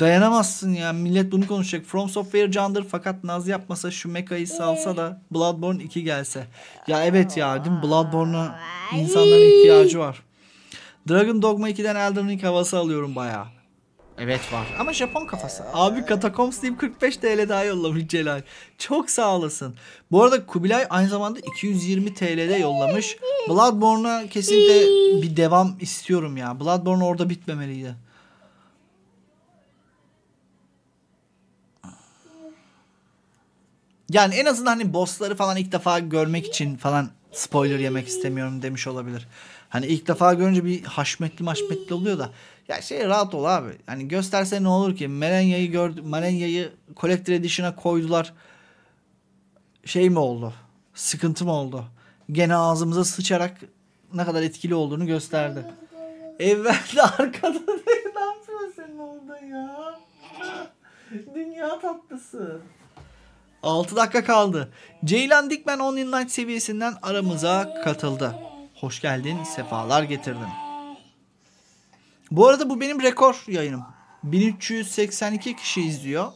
Dayanamazsın ya millet bunu konuşacak. From Software candır fakat Naz yapmasa şu mekayı salsa da Bloodborne 2 gelse. Ya evet ya değil mi Bloodborne'a insanların ihtiyacı var. Dragon Dogma 2'den Elden Ring havası alıyorum bayağı. Evet var ama Japon kafası. Abi Catacombs deyip 45 TL daha yollamış Celal. Çok sağ olasın. Bu arada Kubilay aynı zamanda 220 TL'de yollamış. Bloodborne'a kesinlikle bir devam istiyorum ya. Bloodborne orada bitmemeliydi. Yani en azından hani bossları falan ilk defa görmek için falan spoiler yemek istemiyorum demiş olabilir. Hani ilk defa görünce bir haşmetli maşmetli oluyor da ya şey rahat ol abi. Hani gösterse ne olur ki? Melenya'yı gördü, Melenya'yı Collector Edition'a koydular. Şey mi oldu? Sıkıntı mı oldu? Gene ağzımıza sıçarak ne kadar etkili olduğunu gösterdi. Evvel de arkada ne yapıyor senin orada ya? Dünya tatlısı. 6 dakika kaldı. Ceylan Dikmen Only Night seviyesinden aramıza katıldı. Hoş geldin, sefalar getirdin. Bu arada bu benim rekor yayınım. 1382 kişi izliyor.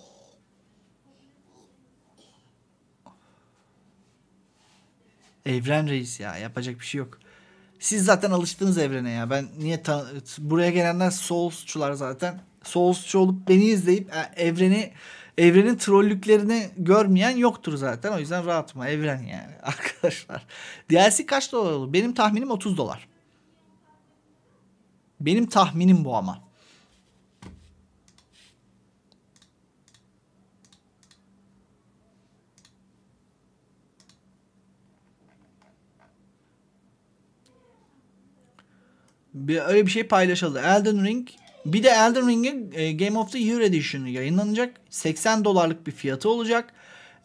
Evren reis ya yapacak bir şey yok. Siz zaten alıştınız evrene ya. Ben niye buraya gelenler Souls'çular zaten. Souls'çu olup beni izleyip e, evreni evrenin trollüklerini görmeyen yoktur zaten. O yüzden rahatma evren yani arkadaşlar. DLC kaç dolar olur? Benim tahminim 30 dolar. Benim tahminim bu ama. Bir, öyle bir şey paylaşıldı. Elden Ring bir de Elden Ring'in e, Game of the Year Edition'ı yayınlanacak. 80 dolarlık bir fiyatı olacak.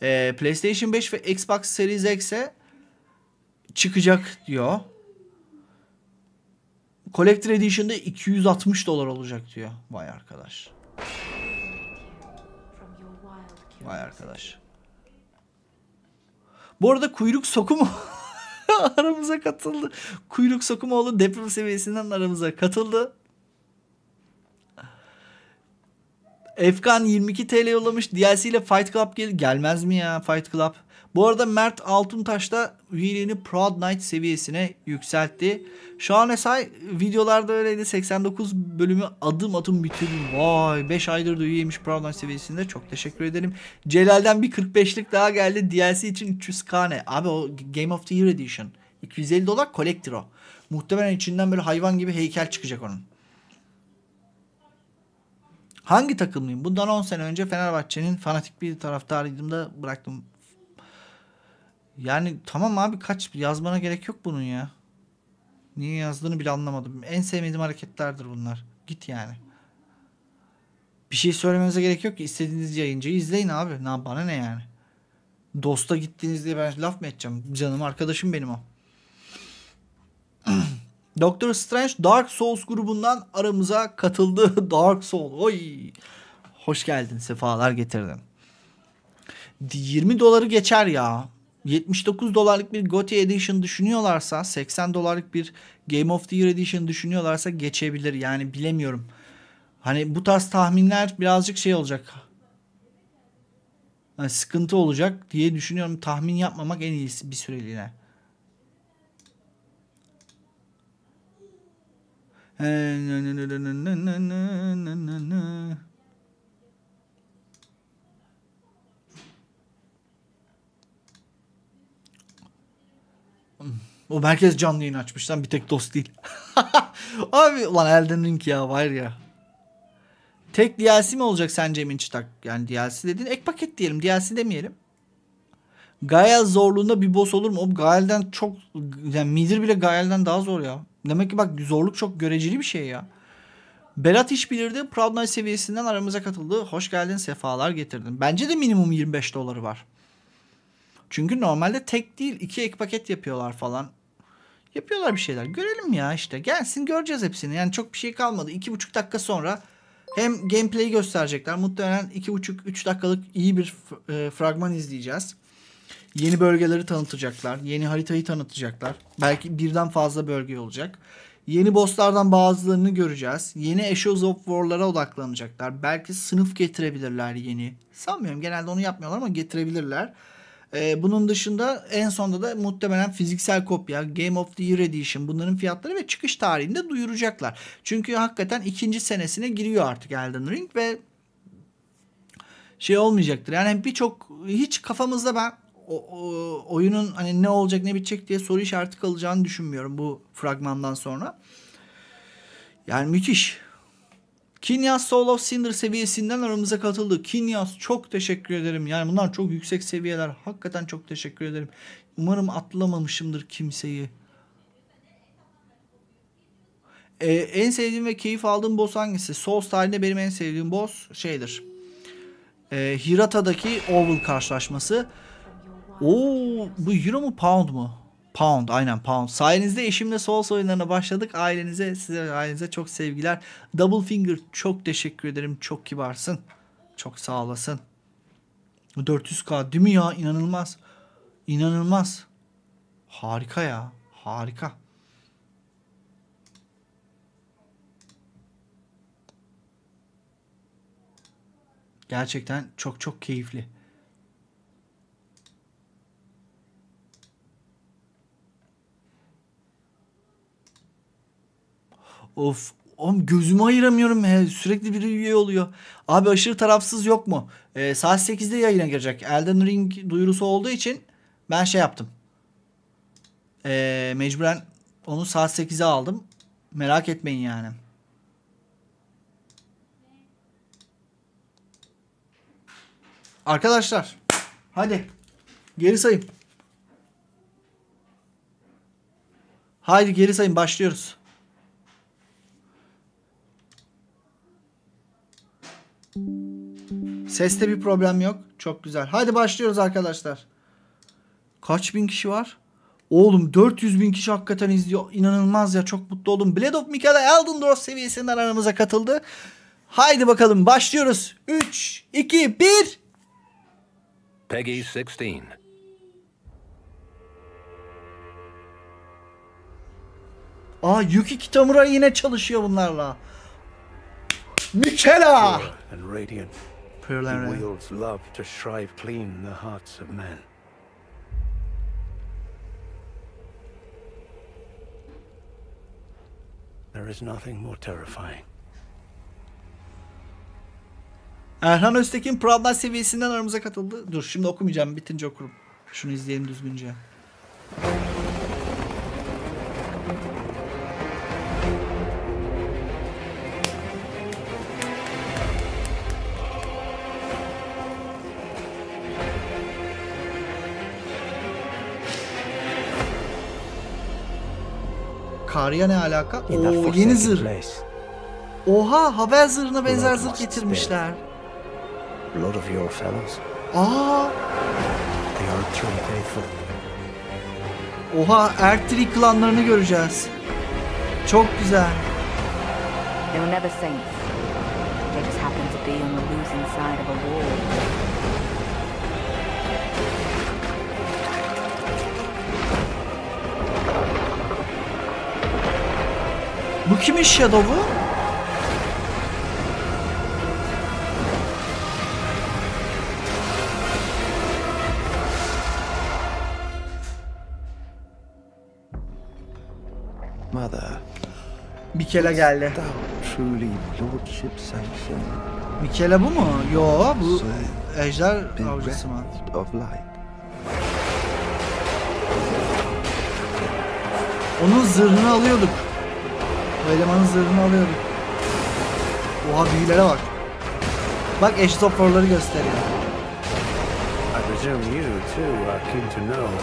E, PlayStation 5 ve Xbox Series X'e çıkacak diyor. Collector Edition'da 260 dolar olacak diyor. Vay arkadaş. Vay arkadaş. Bu arada kuyruk sokumu aramıza katıldı. Kuyruk Sokumoğlu deprem seviyesinden aramıza katıldı. Efkan 22 TL yollamış. DLC ile Fight Club gel gelmez mi ya Fight Club? Bu arada Mert Altuntaş da üyeliğini Proud Knight seviyesine yükseltti. Şu an Esay videolarda öyleydi. 89 bölümü adım adım bitirdim. Vay 5 aydır da üyeymiş Proud Knight seviyesinde. Çok teşekkür ederim. Celal'den bir 45'lik daha geldi. DLC için 300 kane. Abi o Game of the Year Edition. 250 dolar collector o. Muhtemelen içinden böyle hayvan gibi heykel çıkacak onun. Hangi takımlıyım? Bundan 10 sene önce Fenerbahçe'nin fanatik bir taraftarıydım da bıraktım yani tamam abi kaç yazmana gerek yok bunun ya. Niye yazdığını bile anlamadım. En sevmediğim hareketlerdir bunlar. Git yani. Bir şey söylemenize gerek yok ki. istediğiniz yayıncıyı izleyin abi. Ne bana ne yani. Dosta gittiniz diye ben laf mı edeceğim? Canım arkadaşım benim o. Doctor Strange Dark Souls grubundan aramıza katıldı. Dark Souls. Oy. Hoş geldin. Sefalar getirdin. 20 doları geçer ya. 79 dolarlık bir GOTY Edition düşünüyorlarsa 80 dolarlık bir Game of the Year Edition düşünüyorlarsa geçebilir. Yani bilemiyorum. Hani bu tarz tahminler birazcık şey olacak. Yani sıkıntı olacak diye düşünüyorum. Tahmin yapmamak en iyisi bir süreliğine. O merkez canlı yayın açmış bir tek dost değil. Abi lan Elden Ring ya var ya. Tek DLC mi olacak sence Emin Çıtak? Yani DLC dedin ek paket diyelim DLC demeyelim. Gael zorluğunda bir boss olur mu? O Gael'den çok yani Midir bile Gael'den daha zor ya. Demek ki bak zorluk çok göreceli bir şey ya. Berat iş bilirdi. Proud Night seviyesinden aramıza katıldı. Hoş geldin sefalar getirdin. Bence de minimum 25 doları var. Çünkü normalde tek değil iki ek paket yapıyorlar falan. Yapıyorlar bir şeyler. Görelim ya işte. Gelsin göreceğiz hepsini. Yani çok bir şey kalmadı. 2,5 dakika sonra hem gameplay'i gösterecekler. Muhtemelen 2,5-3 dakikalık iyi bir e, fragman izleyeceğiz. Yeni bölgeleri tanıtacaklar. Yeni haritayı tanıtacaklar. Belki birden fazla bölge olacak. Yeni bosslardan bazılarını göreceğiz. Yeni Ashes of War'lara odaklanacaklar. Belki sınıf getirebilirler yeni. Sanmıyorum. Genelde onu yapmıyorlar ama getirebilirler. Ee, bunun dışında en sonda da muhtemelen fiziksel kopya, Game of the Year Edition bunların fiyatları ve çıkış tarihini de duyuracaklar. Çünkü hakikaten ikinci senesine giriyor artık Elden Ring ve şey olmayacaktır. Yani birçok hiç kafamızda ben o, o, oyunun hani ne olacak ne bitecek diye soru işareti kalacağını düşünmüyorum bu fragmandan sonra. Yani müthiş. Kinyas Soul of Cinder seviyesinden aramıza katıldı. Kinyas çok teşekkür ederim. Yani bunlar çok yüksek seviyeler. Hakikaten çok teşekkür ederim. Umarım atlamamışımdır kimseyi. Ee, en sevdiğim ve keyif aldığım boss hangisi? Souls tarihinde benim en sevdiğim boss şeydir. Ee, Hirata'daki Oval karşılaşması. Oo, bu Euro mu Pound mu? Pound aynen Pound. Sayenizde eşimle Souls oyunlarına başladık. Ailenize, size ailenize çok sevgiler. Double Finger çok teşekkür ederim. Çok kibarsın. Çok sağ olasın. 400k değil mi ya? İnanılmaz. İnanılmaz. Harika ya. Harika. Gerçekten çok çok keyifli. Of Oğlum gözümü ayıramıyorum. He. Sürekli bir üye oluyor. Abi aşırı tarafsız yok mu? E, saat 8'de yayına girecek. Elden Ring duyurusu olduğu için ben şey yaptım. E, mecburen onu saat 8'e aldım. Merak etmeyin yani. Arkadaşlar hadi geri sayın. Haydi geri sayın başlıyoruz. Seste bir problem yok. Çok güzel. Hadi başlıyoruz arkadaşlar. Kaç bin kişi var? Oğlum 400 bin kişi hakikaten izliyor. İnanılmaz ya çok mutlu oldum. Blade of Mika'da Elden Dwarf seviyesinden aramıza katıldı. Haydi bakalım başlıyoruz. 3, 2, 1. Peggy 16. Aa Yuki Kitamura yine çalışıyor bunlarla. Mikela! and radiant, Pure love to shrive clean the hearts of men. There is nothing more terrifying. Erhan Öztekin Prallar seviyesinden aramıza katıldı. Dur şimdi okumayacağım. Bitince okurum. Şunu izleyelim düzgünce. Çağrı'ya ne alaka? Oo yeni zırh. Oha havel zırhına benzer zırh getirmişler. Blood of your fellows. Aa. They are truly faithful. Oha Ertri klanlarını göreceğiz. Çok güzel. They were never saints. They just happened to be on the losing side of a war. Bu kimin Shadow'u? Mikela geldi. Truly, Mikela bu mu? Yo bu ejder avcısı mı? Onun zırhını alıyorduk. O elemanın zırhını alıyorum. Oha büyülere bak. Bak eşitopörleri gösteriyor.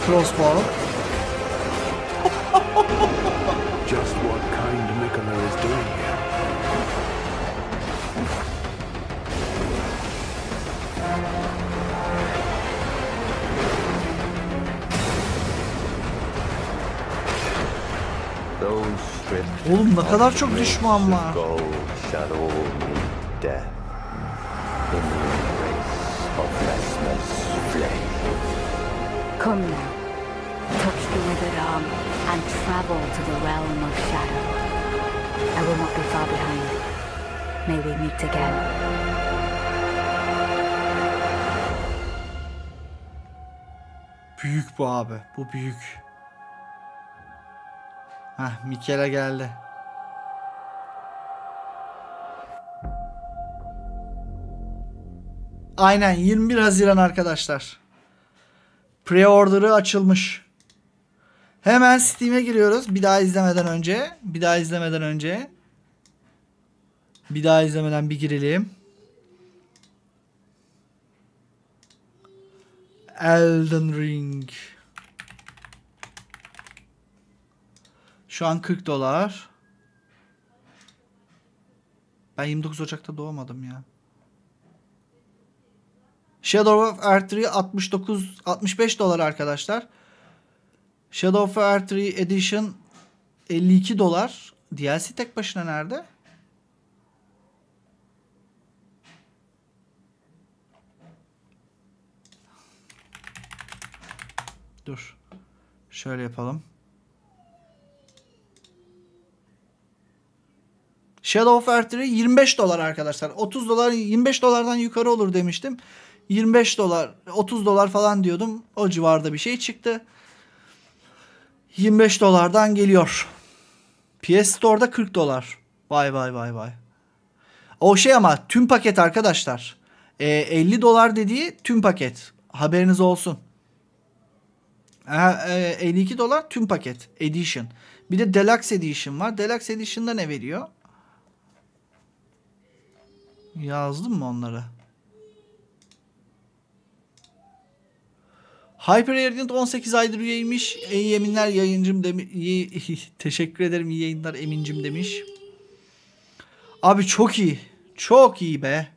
Crossbow. Oğlum ne kadar çok düşman var. Come now, touch the withered arm and travel to the realm of shadow. I will not be far behind. May we meet again. Büyük bu abi. Bu büyük. Heh Mikela geldi. Aynen 21 Haziran arkadaşlar. Pre-order'ı açılmış. Hemen Steam'e giriyoruz. Bir daha izlemeden önce. Bir daha izlemeden önce. Bir daha izlemeden bir girelim. Elden Ring. Şu an 40 dolar. Ben 29 Ocak'ta doğmadım ya. Shadow of Erdtree 69 65 dolar arkadaşlar. Shadow of Erdtree Edition 52 dolar. DLC tek başına nerede? Dur. Şöyle yapalım. Shadow of Erdtree 25 dolar arkadaşlar. 30 dolar 25 dolardan yukarı olur demiştim. 25 dolar 30 dolar falan diyordum. O civarda bir şey çıktı. 25 dolardan geliyor. PS Store'da 40 dolar. Vay vay vay vay. O şey ama tüm paket arkadaşlar. E, 50 dolar dediği tüm paket. Haberiniz olsun. E, e, 52 dolar tüm paket. Edition. Bir de Deluxe Edition var. Deluxe Edition'da ne veriyor? Yazdım mı onları? Hyper Radiant 18 aydır üyeymiş. İyi yeminler yayıncım demiş. Teşekkür ederim iyi yayınlar emincim demiş. Abi çok iyi. Çok iyi be.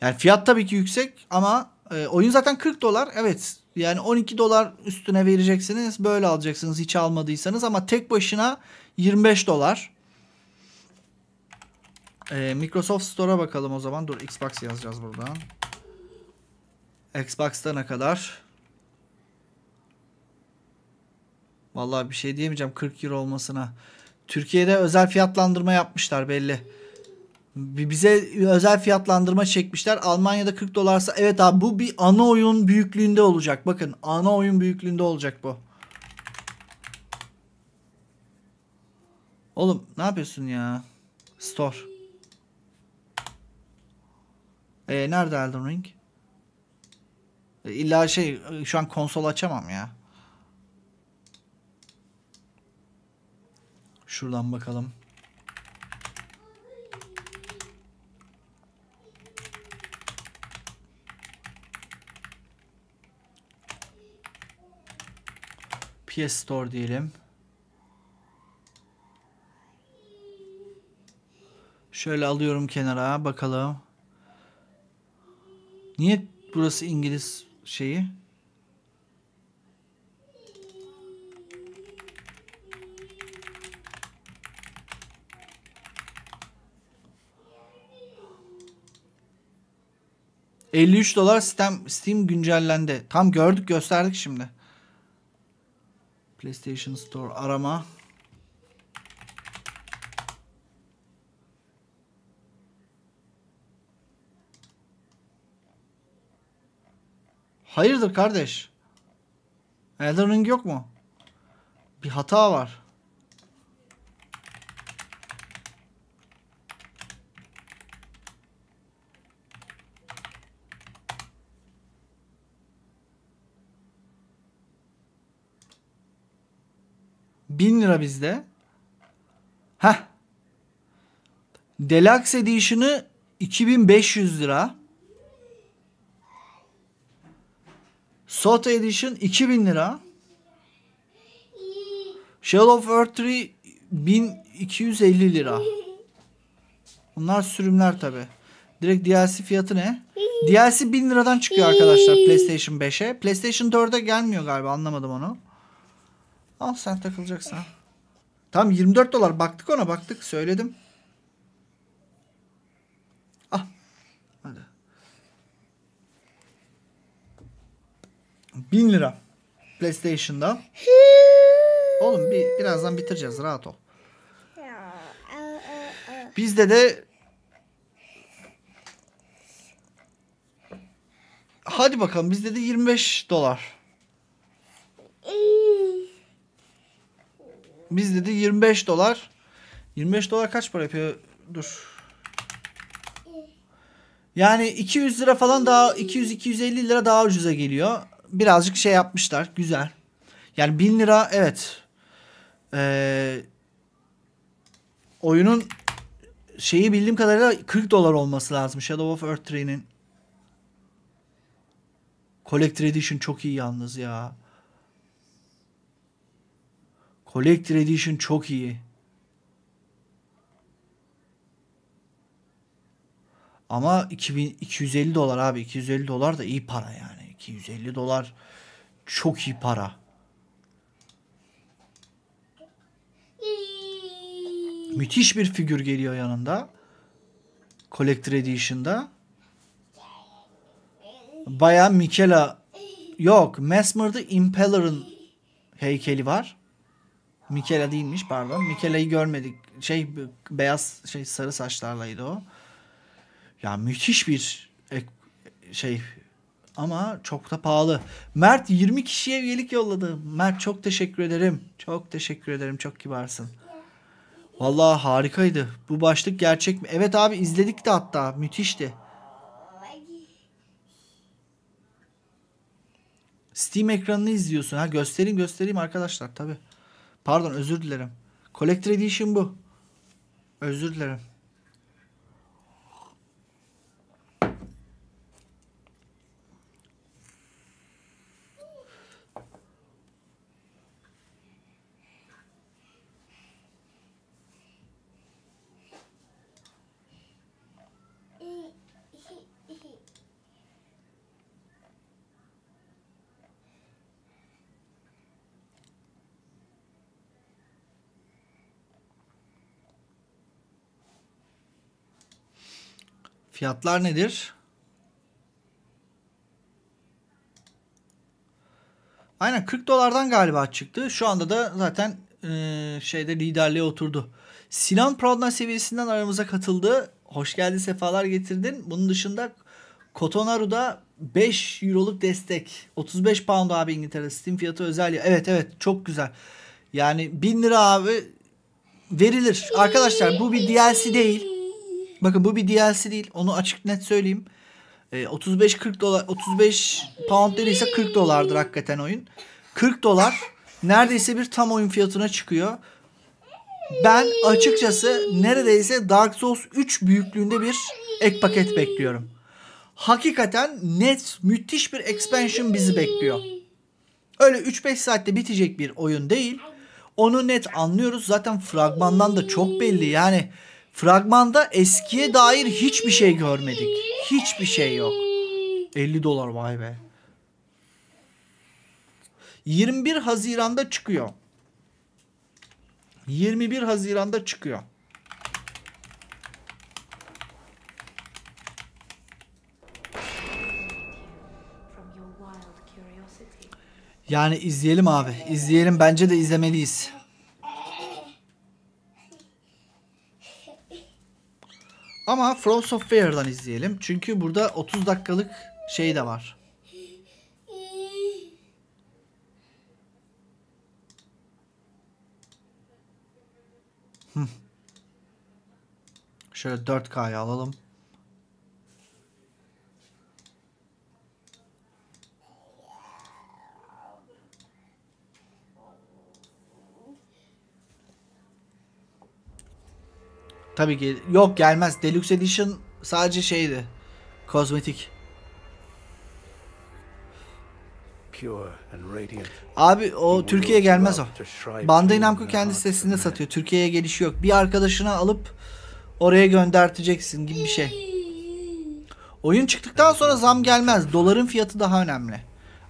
Yani fiyat tabii ki yüksek ama e, oyun zaten 40 dolar. Evet yani 12 dolar üstüne vereceksiniz. Böyle alacaksınız hiç almadıysanız ama tek başına 25 dolar. E, Microsoft Store'a bakalım o zaman. Dur Xbox yazacağız buradan. Xbox'ta ne kadar? Vallahi bir şey diyemeyeceğim 40 euro olmasına. Türkiye'de özel fiyatlandırma yapmışlar belli. Bize özel fiyatlandırma çekmişler. Almanya'da 40 dolarsa evet abi bu bir ana oyun büyüklüğünde olacak. Bakın ana oyun büyüklüğünde olacak bu. Oğlum ne yapıyorsun ya? Store. E nerede Elden Ring? E, illa şey e, şu an konsol açamam ya. Şuradan bakalım. PS Store diyelim. Şöyle alıyorum kenara bakalım. Niye burası İngiliz şeyi? 53 dolar Steam, Steam güncellendi. Tam gördük gösterdik şimdi. PlayStation Store arama. Hayırdır kardeş? Elden Ring yok mu? Bir hata var. 1000 lira bizde. Heh. Deluxe Edition'ı 2500 lira. Sota Edition 2000 lira. Shell of Earth 3 1250 lira. Bunlar sürümler tabi. Direkt DLC fiyatı ne? DLC 1000 liradan çıkıyor arkadaşlar PlayStation 5'e. PlayStation 4'e gelmiyor galiba anlamadım onu. Al sen takılacaksan. Tam 24 dolar baktık ona baktık söyledim. Ah. Hadi. 1000 lira. PlayStation'da. Oğlum bir, birazdan bitireceğiz rahat ol. Bizde de Hadi bakalım bizde de 25 dolar. Biz dedi 25 dolar. 25 dolar kaç para yapıyor? Dur. Yani 200 lira falan daha 200-250 lira daha ucuza geliyor. Birazcık şey yapmışlar. Güzel. Yani 1000 lira evet. Ee, oyunun şeyi bildiğim kadarıyla 40 dolar olması lazım. Shadow of Earth 3'nin. Collector Edition çok iyi yalnız ya. Collector Edition çok iyi. Ama 2000, 250 dolar abi. 250 dolar da iyi para yani. 250 dolar çok iyi para. Müthiş bir figür geliyor yanında. Collector Edition'da. Baya Mikela yok. Mesmer'da Impeller'ın heykeli var. Mikela değilmiş pardon. Mikela'yı görmedik. Şey beyaz şey sarı saçlarlaydı o. Ya müthiş bir şey ama çok da pahalı. Mert 20 kişiye üyelik yolladı. Mert çok teşekkür ederim. Çok teşekkür ederim. Çok kibarsın. Vallahi harikaydı. Bu başlık gerçek mi? Evet abi izledik de hatta. Müthişti. Steam ekranını izliyorsun. Ha göstereyim göstereyim arkadaşlar tabii. Pardon özür dilerim. Collector Edition bu. Özür dilerim. Fiyatlar nedir? Aynen 40 dolardan galiba çıktı. Şu anda da zaten e, şeyde liderliğe oturdu. Sinan Prodna seviyesinden aramıza katıldı. Hoş geldin sefalar getirdin. Bunun dışında Kotonaru'da 5 euroluk destek. 35 pound abi İngiltere. Steam fiyatı özel. Evet evet çok güzel. Yani 1000 lira abi verilir. Arkadaşlar bu bir DLC değil. Bakın bu bir DLC değil. Onu açık net söyleyeyim. E, ee, 35-40 dolar 35 pound değilse 40 dolardır hakikaten oyun. 40 dolar neredeyse bir tam oyun fiyatına çıkıyor. Ben açıkçası neredeyse Dark Souls 3 büyüklüğünde bir ek paket bekliyorum. Hakikaten net müthiş bir expansion bizi bekliyor. Öyle 3-5 saatte bitecek bir oyun değil. Onu net anlıyoruz. Zaten fragmandan da çok belli. Yani Fragmanda eskiye dair hiçbir şey görmedik. Hiçbir şey yok. 50 dolar vay be. 21 Haziran'da çıkıyor. 21 Haziran'da çıkıyor. Yani izleyelim abi. İzleyelim. Bence de izlemeliyiz. Ama From Software'dan izleyelim. Çünkü burada 30 dakikalık şey de var. Şöyle 4K'ya alalım. Tabii ki yok gelmez. Deluxe Edition sadece şeydi. Kozmetik. Abi o Türkiye'ye gelmez o. Bandai Namco kendi sitesinde satıyor. Türkiye'ye gelişi yok. Bir arkadaşına alıp oraya gönderteceksin gibi bir şey. Oyun çıktıktan sonra zam gelmez. Doların fiyatı daha önemli.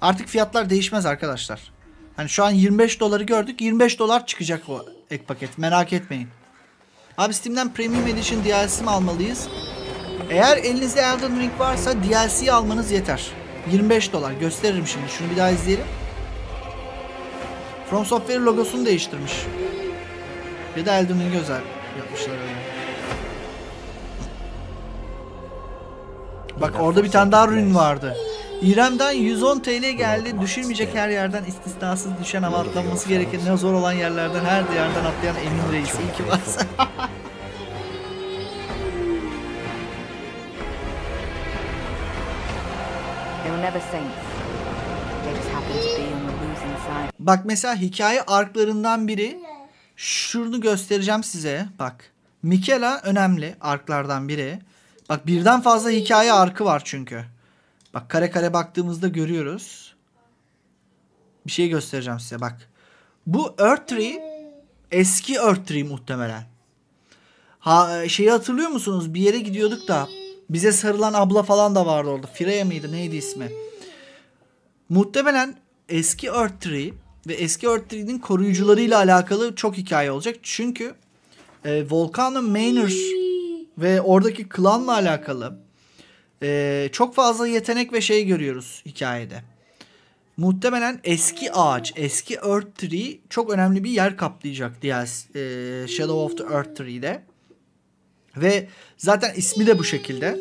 Artık fiyatlar değişmez arkadaşlar. Hani şu an 25 doları gördük. 25 dolar çıkacak o ek paket. Merak etmeyin. Abi Steam'den Premium Edition DLC mi almalıyız? Eğer elinizde Elden Ring varsa DLC'yi almanız yeter. 25 dolar. Gösteririm şimdi. Şunu bir daha izleyelim. From Software logosunu değiştirmiş. Ya da Elden Ring'e özel yapmışlar öyle. Bak orada bir tane daha rün vardı. İrem'den 110 TL geldi. Düşürmeyecek her yerden istisnasız düşen ama atlanması gereken ne zor olan yerlerden her yerden atlayan Emin Reis. İyi ki varsa. Bak mesela hikaye arklarından biri şunu göstereceğim size bak. Mikela önemli arklardan biri. Bak birden fazla hikaye arkı var çünkü. Bak kare kare baktığımızda görüyoruz. Bir şey göstereceğim size bak. Bu Earth Tree eski Earth Tree muhtemelen. Ha, e, şeyi hatırlıyor musunuz? Bir yere gidiyorduk da bize sarılan abla falan da vardı orada. Freya mıydı neydi ismi? Muhtemelen eski Earth Tree ve eski Earth Tree'nin koruyucularıyla alakalı çok hikaye olacak. Çünkü e, Volcano Manor ve oradaki klanla alakalı e, çok fazla yetenek ve şey görüyoruz hikayede. Muhtemelen eski ağaç, eski Earth Tree çok önemli bir yer kaplayacak diye e, Shadow of the Earth Tree'de. Ve zaten ismi de bu şekilde.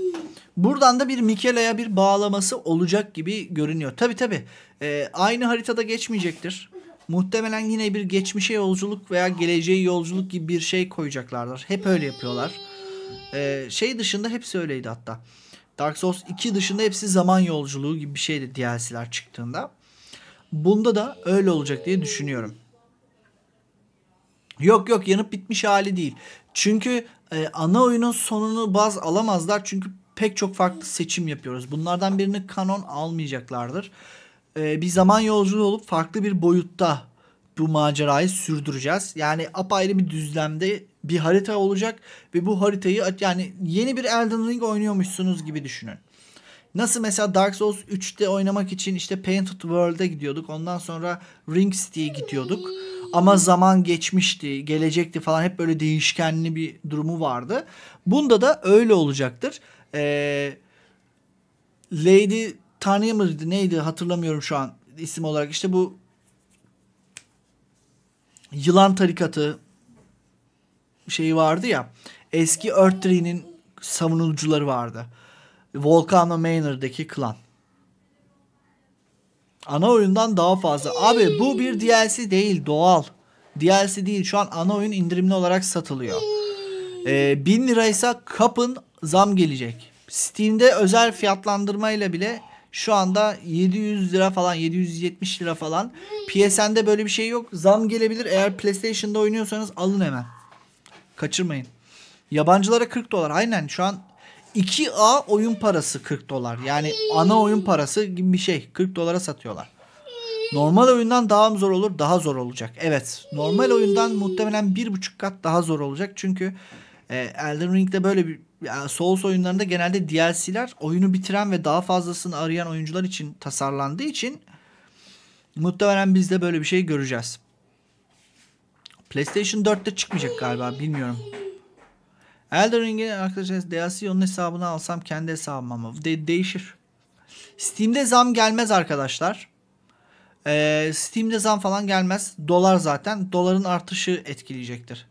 Buradan da bir Mikela'ya bir bağlaması olacak gibi görünüyor. Tabi tabi e, ee, aynı haritada geçmeyecektir. Muhtemelen yine bir geçmişe yolculuk veya geleceğe yolculuk gibi bir şey koyacaklardır. Hep öyle yapıyorlar. E, şey dışında hepsi öyleydi hatta. Dark Souls 2 dışında hepsi zaman yolculuğu gibi bir şeydi DLC'ler çıktığında. Bunda da öyle olacak diye düşünüyorum. Yok yok yanıp bitmiş hali değil. Çünkü e, ana oyunun sonunu baz alamazlar. Çünkü pek çok farklı seçim yapıyoruz. Bunlardan birini kanon almayacaklardır. E, bir zaman yolculuğu olup farklı bir boyutta bu macerayı sürdüreceğiz. Yani apayrı bir düzlemde bir harita olacak ve bu haritayı yani yeni bir Elden Ring oynuyormuşsunuz gibi düşünün. Nasıl mesela Dark Souls 3'te oynamak için işte Painted World'e gidiyorduk. Ondan sonra Ring City'ye gidiyorduk. Ama zaman geçmişti, gelecekti falan hep böyle değişkenli bir durumu vardı. Bunda da öyle olacaktır. Ee, Lady Tanrı'ya mıydı neydi hatırlamıyorum şu an isim olarak. İşte bu yılan tarikatı şeyi vardı ya. Eski Earth Tree'nin savunucuları vardı. Volcano Manor'daki klan. Ana oyundan daha fazla. Abi bu bir DLC değil doğal. DLC değil şu an ana oyun indirimli olarak satılıyor. Ee, 1000 liraysa kapın zam gelecek. Steam'de özel fiyatlandırmayla bile şu anda 700 lira falan 770 lira falan. PSN'de böyle bir şey yok. Zam gelebilir. Eğer PlayStation'da oynuyorsanız alın hemen. Kaçırmayın. Yabancılara 40 dolar. Aynen şu an 2A oyun parası 40 dolar. Yani ana oyun parası gibi bir şey. 40 dolara satıyorlar. Normal oyundan daha mı zor olur? Daha zor olacak. Evet. Normal oyundan muhtemelen bir buçuk kat daha zor olacak. Çünkü e, Elden Ring'de böyle bir yani Souls oyunlarında genelde DLC'ler oyunu bitiren ve daha fazlasını arayan oyuncular için tasarlandığı için muhtemelen biz de böyle bir şey göreceğiz. PlayStation 4'te çıkmayacak galiba bilmiyorum. Elden Ring'in arkadaşlar DLC onun hesabına alsam kendi hesabım ama de değişir. Steam'de zam gelmez arkadaşlar. Ee, Steam'de zam falan gelmez. Dolar zaten. Doların artışı etkileyecektir.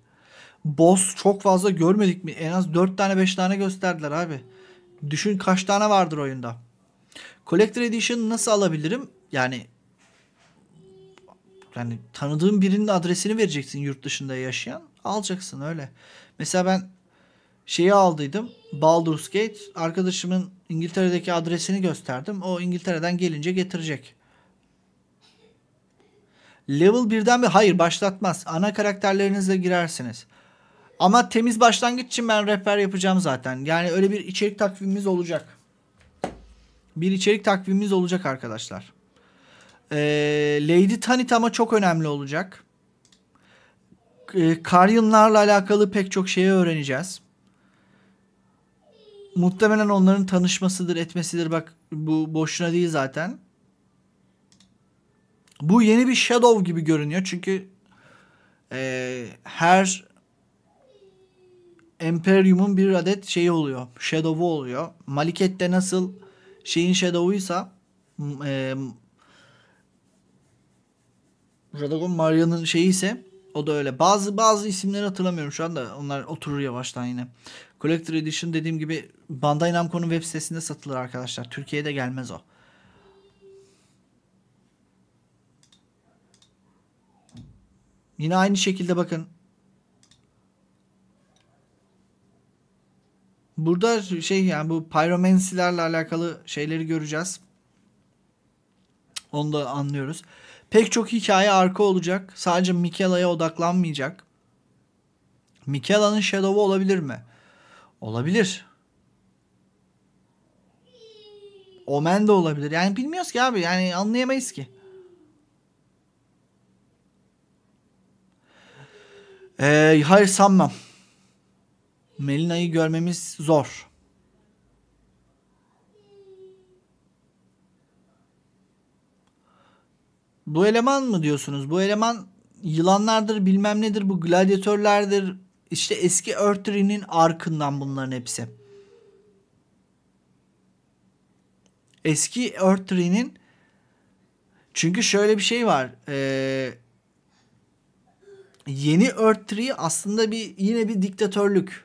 Boss çok fazla görmedik mi? En az 4 tane 5 tane gösterdiler abi. Düşün kaç tane vardır oyunda. Collector Edition nasıl alabilirim? Yani yani tanıdığın birinin adresini vereceksin yurt dışında yaşayan. Alacaksın öyle. Mesela ben şeyi aldıydım. Baldur's Gate. Arkadaşımın İngiltere'deki adresini gösterdim. O İngiltere'den gelince getirecek. Level birden bir hayır başlatmaz. Ana karakterlerinizle girersiniz. Ama temiz başlangıç için ben rehber yapacağım zaten. Yani öyle bir içerik takvimimiz olacak. Bir içerik takvimimiz olacak arkadaşlar. E, Lady Tanit ama çok önemli olacak. E, ee, Karyonlarla alakalı pek çok şeyi öğreneceğiz. Muhtemelen onların tanışmasıdır, etmesidir. Bak bu boşuna değil zaten. Bu yeni bir Shadow gibi görünüyor. Çünkü e, her Imperium'un bir adet şeyi oluyor. Shadow'u oluyor. Maliket'te nasıl şeyin Shadow'uysa e, Radagon Maria'nın şeyi ise o da öyle. Bazı bazı isimleri hatırlamıyorum şu anda. Onlar oturur yavaştan yine. Collector Edition dediğim gibi Bandai Namco'nun web sitesinde satılır arkadaşlar. Türkiye'de gelmez o. Yine aynı şekilde bakın. Burada şey yani bu pyromansilerle alakalı şeyleri göreceğiz. Onu da anlıyoruz. Pek çok hikaye arka olacak. Sadece Mikela'ya odaklanmayacak. Mikela'nın Shadow'u olabilir mi? Olabilir. Omen de olabilir. Yani bilmiyoruz ki abi. Yani anlayamayız ki. Ee, hayır sanmam. Melina'yı görmemiz zor. bu eleman mı diyorsunuz? Bu eleman yılanlardır bilmem nedir bu gladyatörlerdir. İşte eski Earth arkından bunların hepsi. Eski Earth çünkü şöyle bir şey var. Ee, yeni Earth aslında bir yine bir diktatörlük.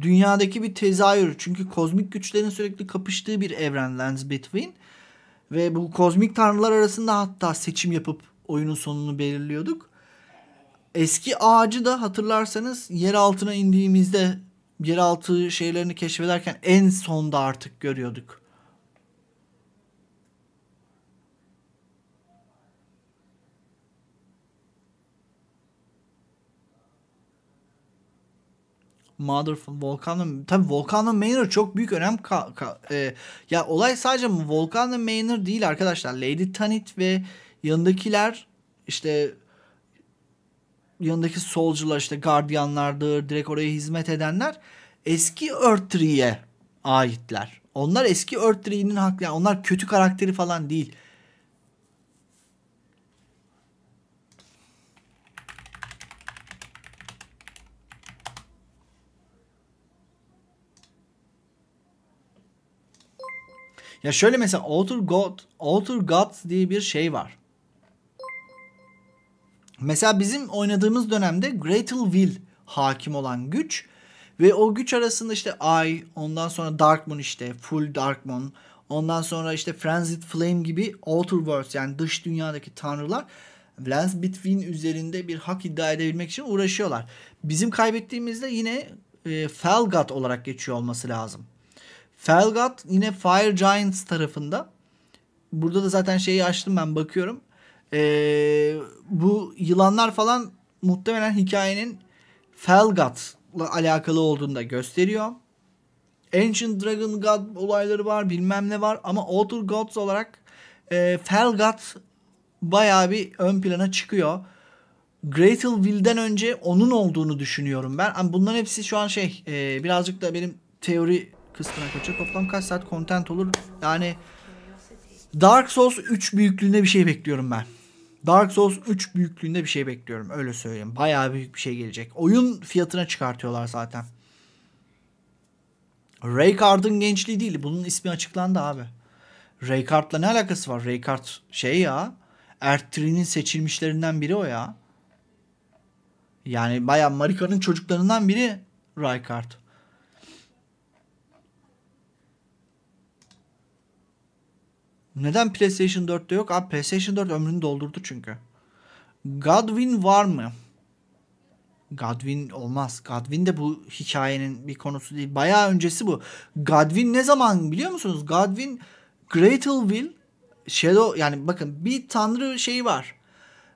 Dünyadaki bir tezahür. Çünkü kozmik güçlerin sürekli kapıştığı bir evren Lands Between. Ve bu kozmik tanrılar arasında hatta seçim yapıp oyunun sonunu belirliyorduk. Eski ağacı da hatırlarsanız yer altına indiğimizde yeraltı şeylerini keşfederken en sonda artık görüyorduk. Mother Volcano tabii Volcano Manor çok büyük önem ka, ka, e, ya olay sadece Volcano Manor değil arkadaşlar. Lady Tanit ve yanındakiler işte yanındaki solcular işte gardiyanlardır direkt oraya hizmet edenler eski Earth 3'ye aitler. Onlar eski Earth 3'nin haklı yani onlar kötü karakteri falan değil Ya şöyle mesela Outer God, Outer God diye bir şey var. Mesela bizim oynadığımız dönemde Greatle Will hakim olan güç ve o güç arasında işte Ay, ondan sonra Darkmoon işte, Full Darkmoon, ondan sonra işte Frenzied Flame gibi Outer Worlds yani dış dünyadaki tanrılar Lens Between üzerinde bir hak iddia edebilmek için uğraşıyorlar. Bizim kaybettiğimizde yine e, Felgat olarak geçiyor olması lazım. Felgat yine Fire Giants tarafında. Burada da zaten şeyi açtım ben bakıyorum. Ee, bu yılanlar falan muhtemelen hikayenin Felgat'la alakalı olduğunu da gösteriyor. Ancient Dragon God olayları var bilmem ne var ama Outer Gods olarak e, Felgat bayağı bir ön plana çıkıyor. Will'den önce onun olduğunu düşünüyorum ben. Ama bunların hepsi şu an şey e, birazcık da benim teori fıstığına kaçıyor. Toplam kaç saat content olur? Yani Dark Souls 3 büyüklüğünde bir şey bekliyorum ben. Dark Souls 3 büyüklüğünde bir şey bekliyorum. Öyle söyleyeyim. Bayağı büyük bir şey gelecek. Oyun fiyatına çıkartıyorlar zaten. Raycard'ın gençliği değil. Bunun ismi açıklandı abi. Raycard'la ne alakası var? Raycard şey ya. Ertrin'in seçilmişlerinden biri o ya. Yani bayağı Marika'nın çocuklarından biri Raycard. Neden PlayStation 4'te yok? Abi PlayStation 4 ömrünü doldurdu çünkü. Godwin var mı? Godwin olmaz. Godwin de bu hikayenin bir konusu değil. Bayağı öncesi bu. Godwin ne zaman biliyor musunuz? Godwin Great Greatleville Shadow yani bakın bir tanrı şeyi var.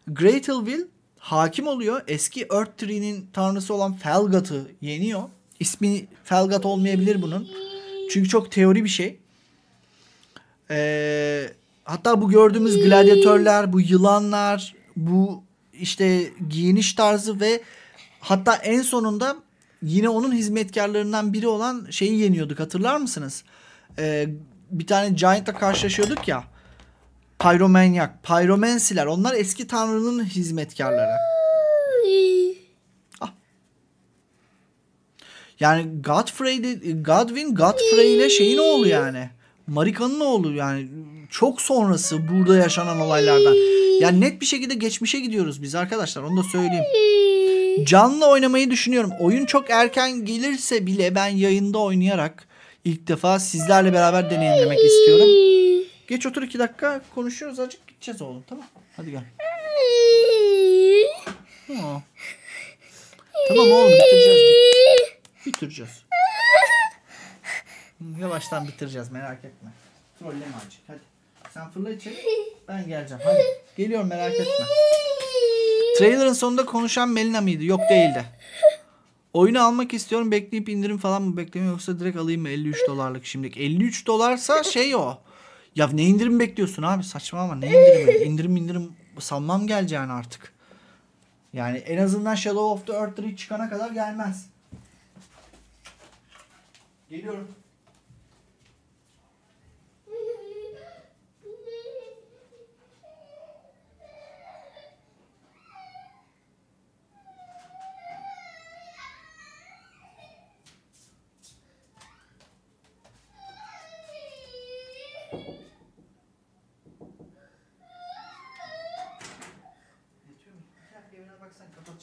Great Will hakim oluyor. Eski Earth Tree'nin tanrısı olan Felgat'ı yeniyor. İsmi Felgat olmayabilir bunun. Çünkü çok teori bir şey. E, hatta bu gördüğümüz gladyatörler, bu yılanlar, bu işte giyiniş tarzı ve hatta en sonunda yine onun hizmetkarlarından biri olan şeyi yeniyorduk hatırlar mısınız? Ee, bir tane Giant'la karşılaşıyorduk ya. Pyromanyak, Pyromensiler. onlar eski tanrının hizmetkarları. Ah. Yani Godfrey, Godwin Godfrey ile şeyin oldu yani. Marika'nın oğlu yani çok sonrası burada yaşanan olaylardan. Yani net bir şekilde geçmişe gidiyoruz biz arkadaşlar onu da söyleyeyim. Canlı oynamayı düşünüyorum. Oyun çok erken gelirse bile ben yayında oynayarak ilk defa sizlerle beraber deneyimlemek istiyorum. Geç otur iki dakika konuşuyoruz acık gideceğiz oğlum tamam. Hadi gel. Tamam oğlum bitireceğiz. Bitireceğiz. Yavaştan bitireceğiz merak etme. Trolleme acık hadi. Sen fırla içeri ben geleceğim hadi. Geliyorum merak etme. Trailer'ın sonunda konuşan Melina mıydı? Yok değildi. Oyunu almak istiyorum bekleyip indirim falan mı beklemiyor yoksa direkt alayım mı 53 dolarlık şimdilik. 53 dolarsa şey o. Ya ne indirim bekliyorsun abi saçma ama ne indirimi? İndirim indirim sanmam geleceğini artık. Yani en azından Shadow of the Earth 3 çıkana kadar gelmez. Geliyorum.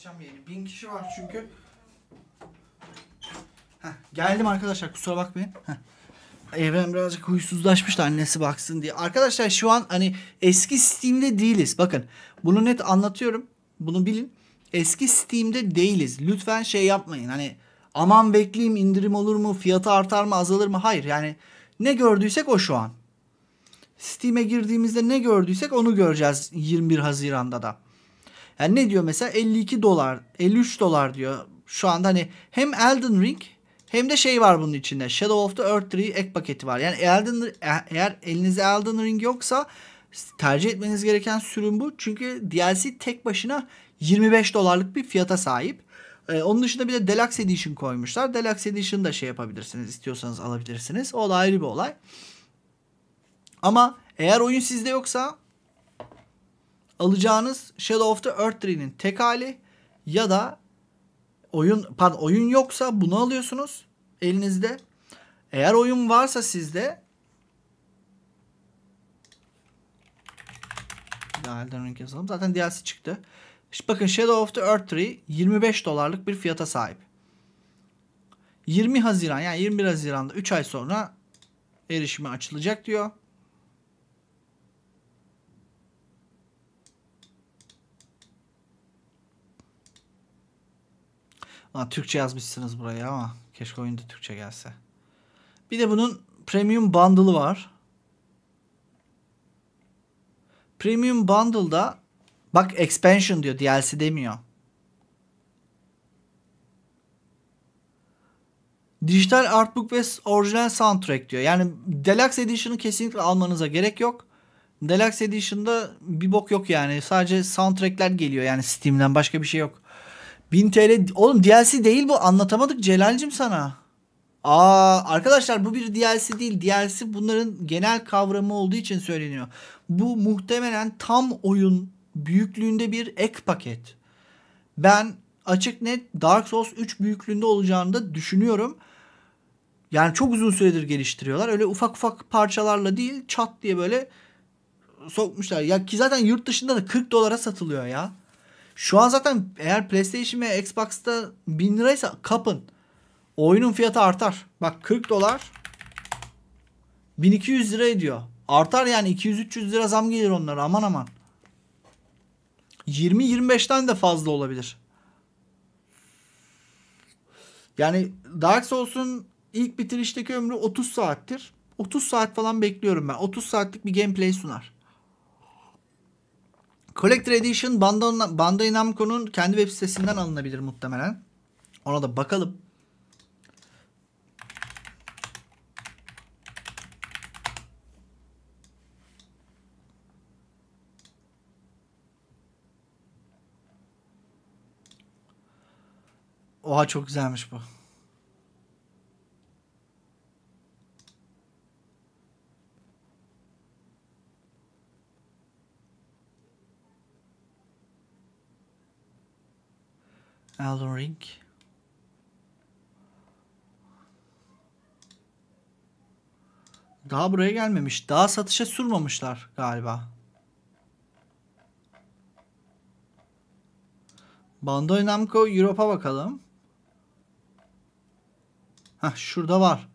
kapatacağım yayını. Bin kişi var çünkü. Heh, geldim arkadaşlar kusura bakmayın. Heh. Evren birazcık huysuzlaşmış da annesi baksın diye. Arkadaşlar şu an hani eski Steam'de değiliz. Bakın bunu net anlatıyorum. Bunu bilin. Eski Steam'de değiliz. Lütfen şey yapmayın. Hani aman bekleyeyim indirim olur mu? Fiyatı artar mı azalır mı? Hayır yani ne gördüysek o şu an. Steam'e girdiğimizde ne gördüysek onu göreceğiz 21 Haziran'da da. Yani ne diyor mesela 52 dolar 53 dolar diyor. Şu anda hani hem Elden Ring hem de şey var bunun içinde. Shadow of the Earth 3 ek paketi var. Yani Elden, e, eğer elinize Elden Ring yoksa tercih etmeniz gereken sürüm bu. Çünkü DLC tek başına 25 dolarlık bir fiyata sahip. Ee, onun dışında bir de Deluxe Edition koymuşlar. Deluxe Edition da şey yapabilirsiniz. istiyorsanız alabilirsiniz. O da ayrı bir olay. Ama eğer oyun sizde yoksa alacağınız Shadow of the Earth Tree'nin tek hali ya da oyun pardon oyun yoksa bunu alıyorsunuz elinizde. Eğer oyun varsa sizde Elden Ring yazalım. Zaten DLC çıktı. İşte bakın Shadow of the Earth Tree 25 dolarlık bir fiyata sahip. 20 Haziran yani 21 Haziran'da 3 ay sonra erişime açılacak diyor. Ha, Türkçe yazmışsınız buraya ama keşke oyunda Türkçe gelse. Bir de bunun Premium Bundle'ı var. Premium Bundle'da bak expansion diyor DLC demiyor. Dijital artbook ve orijinal soundtrack diyor. Yani Deluxe Edition'ı kesinlikle almanıza gerek yok. Deluxe Edition'da bir bok yok yani. Sadece soundtrackler geliyor yani Steam'den başka bir şey yok. 1000 TL oğlum DLC değil bu anlatamadık Celal'cim sana. Aa arkadaşlar bu bir DLC değil. DLC bunların genel kavramı olduğu için söyleniyor. Bu muhtemelen tam oyun büyüklüğünde bir ek paket. Ben açık net Dark Souls 3 büyüklüğünde olacağını da düşünüyorum. Yani çok uzun süredir geliştiriyorlar. Öyle ufak ufak parçalarla değil çat diye böyle sokmuşlar. Ya ki zaten yurt dışında da 40 dolara satılıyor ya. Şu an zaten eğer PlayStation ve Xbox'ta 1000 liraysa kapın. Oyunun fiyatı artar. Bak 40 dolar 1200 lira ediyor. Artar yani 200-300 lira zam gelir onlara aman aman. 20-25'ten de fazla olabilir. Yani Dark Souls'un ilk bitirişteki ömrü 30 saattir. 30 saat falan bekliyorum ben. 30 saatlik bir gameplay sunar. Collector Edition Bandai Namco'nun kendi web sitesinden alınabilir muhtemelen. Ona da bakalım. Oha çok güzelmiş bu. Elden Ring. Daha buraya gelmemiş. Daha satışa sürmemişler galiba. Bandai Namco Europe'a bakalım. Heh şurada var.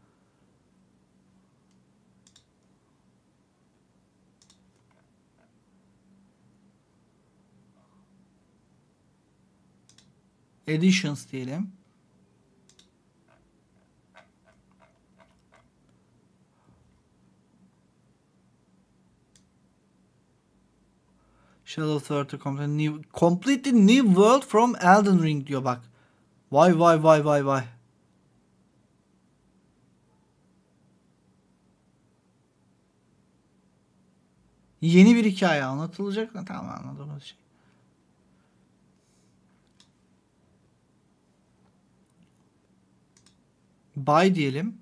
Editions diyelim. Shadow Theater Complete New Completely New World from Elden Ring diyor bak. Vay vay vay vay vay. Yeni bir hikaye anlatılacak mı? Tamam anladım şey. buy diyelim.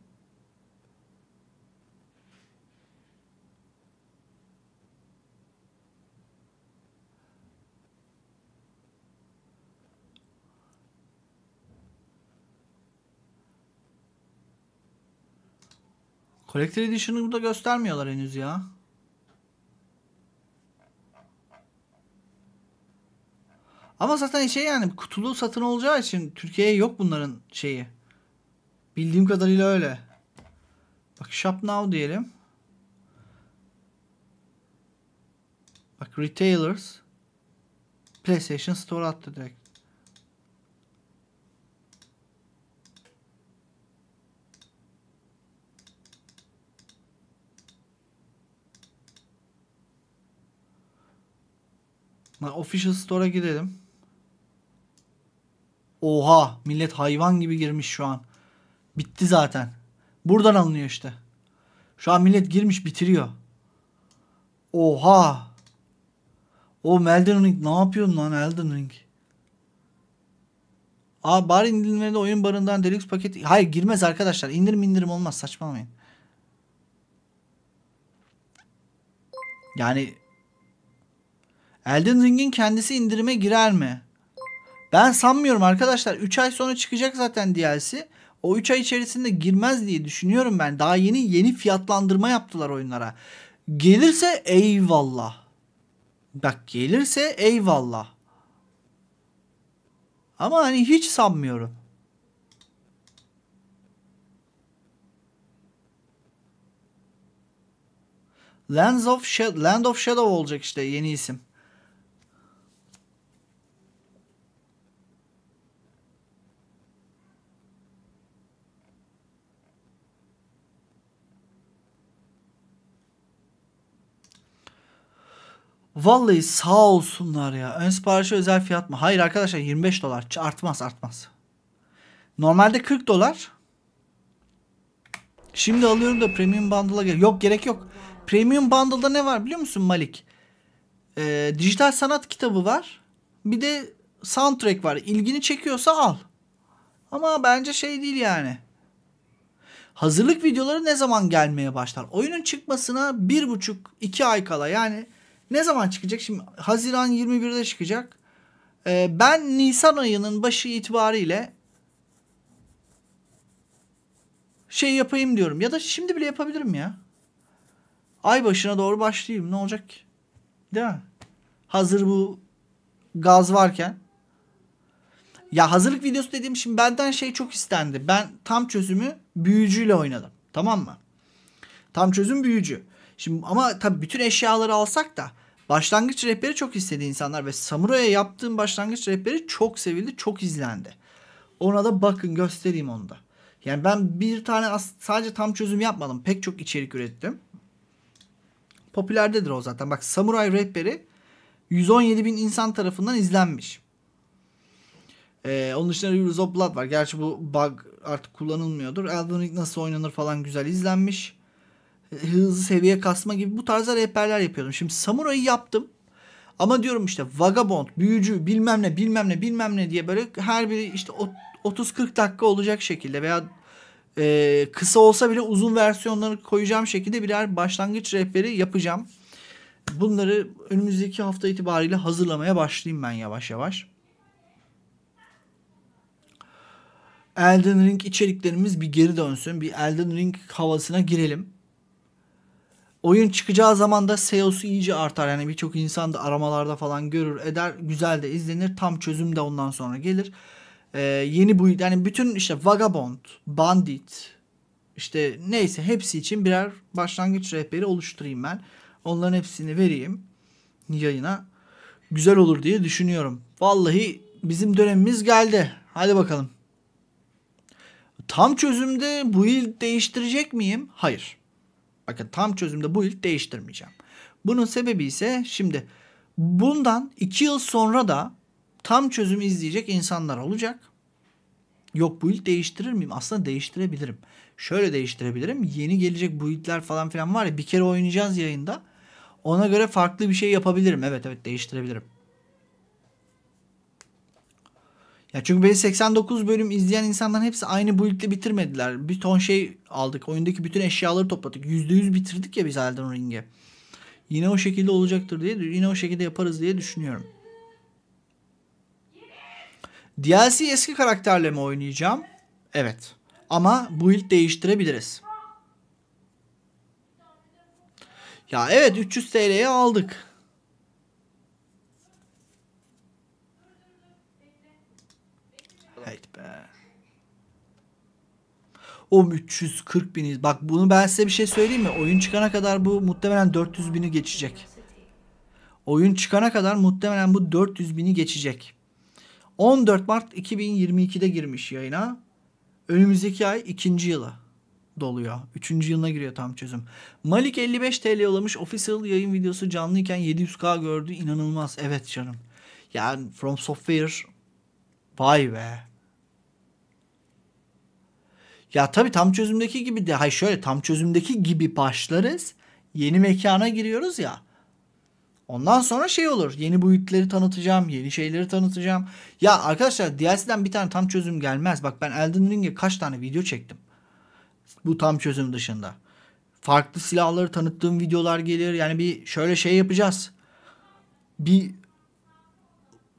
Collector Edition'ı da göstermiyorlar henüz ya. Ama zaten şey yani kutulu satın olacağı için Türkiye'ye yok bunların şeyi. Bildiğim kadarıyla öyle. Bak shop now diyelim. Bak retailers PlayStation Store attı direkt. Official Store'a gidelim. Oha millet hayvan gibi girmiş şu an. Bitti zaten. Buradan alınıyor işte. Şu an millet girmiş bitiriyor. Oha. O Elden Ring ne yapıyorsun lan Elden Ring? Aa bari indirimlerinde oyun barından deluxe paket. Hayır girmez arkadaşlar. İndirim indirim olmaz saçmalamayın. Yani Elden Ring'in kendisi indirime girer mi? Ben sanmıyorum arkadaşlar. 3 ay sonra çıkacak zaten DLC. O 3 ay içerisinde girmez diye düşünüyorum ben. Daha yeni yeni fiyatlandırma yaptılar oyunlara. Gelirse eyvallah. Bak gelirse eyvallah. Ama hani hiç sanmıyorum. Lands of Land of Shadow olacak işte yeni isim. Vallahi sağ olsunlar ya. Ön siparişi özel fiyat mı? Hayır arkadaşlar 25 dolar. Artmaz artmaz. Normalde 40 dolar. Şimdi alıyorum da premium bundle'a gerek. Yok gerek yok. Premium bundle'da ne var biliyor musun Malik? Ee, dijital sanat kitabı var. Bir de soundtrack var. İlgini çekiyorsa al. Ama bence şey değil yani. Hazırlık videoları ne zaman gelmeye başlar? Oyunun çıkmasına bir buçuk iki ay kala yani ne zaman çıkacak? Şimdi Haziran 21'de çıkacak. Ee, ben Nisan ayının başı itibariyle şey yapayım diyorum. Ya da şimdi bile yapabilirim ya. Ay başına doğru başlayayım. Ne olacak ki? Değil mi? Hazır bu gaz varken. Ya hazırlık videosu dediğim şimdi benden şey çok istendi. Ben tam çözümü büyücüyle oynadım. Tamam mı? Tam çözüm büyücü. Şimdi ama tabii bütün eşyaları alsak da başlangıç rehberi çok istedi insanlar ve samuraya yaptığım başlangıç rehberi çok sevildi, çok izlendi. Ona da bakın göstereyim onu da. Yani ben bir tane sadece tam çözüm yapmadım. Pek çok içerik ürettim. Popülerdedir o zaten. Bak Samurai rehberi 117 bin insan tarafından izlenmiş. Ee, onun dışında Rivers of Blood var. Gerçi bu bug artık kullanılmıyordur. Elden Ring nasıl oynanır falan güzel izlenmiş hızlı seviye kasma gibi bu tarzda rehberler yapıyordum. Şimdi Samuray'ı yaptım. Ama diyorum işte vagabond, büyücü, bilmem ne, bilmem ne, bilmem ne diye böyle her biri işte 30-40 dakika olacak şekilde veya e, kısa olsa bile uzun versiyonları koyacağım şekilde birer başlangıç rehberi yapacağım. Bunları önümüzdeki hafta itibariyle hazırlamaya başlayayım ben yavaş yavaş. Elden Ring içeriklerimiz bir geri dönsün. Bir Elden Ring havasına girelim. Oyun çıkacağı zaman da SEO'su iyice artar. Yani birçok insan da aramalarda falan görür eder. Güzel de izlenir. Tam çözüm de ondan sonra gelir. Ee, yeni bu yani bütün işte Vagabond, Bandit işte neyse hepsi için birer başlangıç rehberi oluşturayım ben. Onların hepsini vereyim yayına. Güzel olur diye düşünüyorum. Vallahi bizim dönemimiz geldi. Hadi bakalım. Tam çözümde bu il değiştirecek miyim? Hayır. Bakın tam çözümde bu ilk değiştirmeyeceğim. Bunun sebebi ise şimdi bundan 2 yıl sonra da tam çözümü izleyecek insanlar olacak. Yok bu ilk değiştirir miyim? Aslında değiştirebilirim. Şöyle değiştirebilirim. Yeni gelecek bu ilkler falan filan var ya bir kere oynayacağız yayında. Ona göre farklı bir şey yapabilirim. Evet evet değiştirebilirim. Ya çünkü beni 89 bölüm izleyen insanların hepsi aynı build'le bitirmediler. Bir ton şey aldık. Oyundaki bütün eşyaları topladık. %100 bitirdik ya biz Elden Ring'e. Yine o şekilde olacaktır diye, yine o şekilde yaparız diye düşünüyorum. DLC eski karakterle mi oynayacağım? Evet. Ama build değiştirebiliriz. Ya evet 300 TL'ye aldık. O 340 bini. Bak bunu ben size bir şey söyleyeyim mi? Oyun çıkana kadar bu muhtemelen 400 bini geçecek. Oyun çıkana kadar muhtemelen bu 400 bini geçecek. 14 Mart 2022'de girmiş yayına. Önümüzdeki ay ikinci yıla doluyor. Üçüncü yılına giriyor tam çözüm. Malik 55 TL yollamış. Official yayın videosu canlıyken 700k gördü. İnanılmaz. Evet canım. Yani From Software vay be. Ya tabii tam çözümdeki gibi de hay şöyle tam çözümdeki gibi başlarız. Yeni mekana giriyoruz ya. Ondan sonra şey olur. Yeni boyutları tanıtacağım. Yeni şeyleri tanıtacağım. Ya arkadaşlar DLC'den bir tane tam çözüm gelmez. Bak ben Elden Ring'e kaç tane video çektim. Bu tam çözüm dışında. Farklı silahları tanıttığım videolar gelir. Yani bir şöyle şey yapacağız. Bir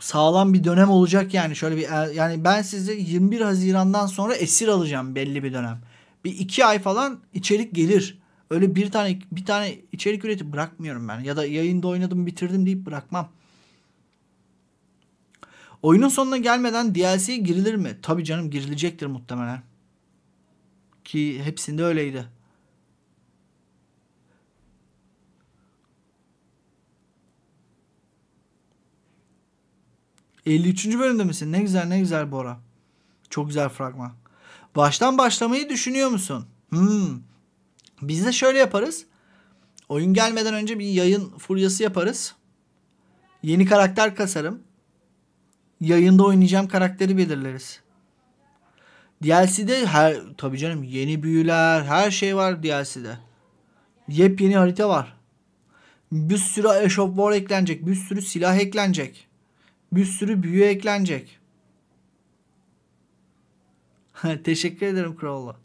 sağlam bir dönem olacak yani şöyle bir yani ben sizi 21 Haziran'dan sonra esir alacağım belli bir dönem. Bir iki ay falan içerik gelir. Öyle bir tane bir tane içerik üretip bırakmıyorum ben. Ya da yayında oynadım bitirdim deyip bırakmam. Oyunun sonuna gelmeden DLC'ye girilir mi? Tabii canım girilecektir muhtemelen. Ki hepsinde öyleydi. 53. bölümde misin? Ne güzel ne güzel Bora. Çok güzel fragman. Baştan başlamayı düşünüyor musun? Hmm. Biz de şöyle yaparız. Oyun gelmeden önce bir yayın furyası yaparız. Yeni karakter kasarım. Yayında oynayacağım karakteri belirleriz. DLC'de her tabii canım yeni büyüler, her şey var DLC'de. Yepyeni harita var. Bir sürü eşofman eklenecek, bir sürü silah eklenecek bir sürü büyü eklenecek. Teşekkür ederim Kralı.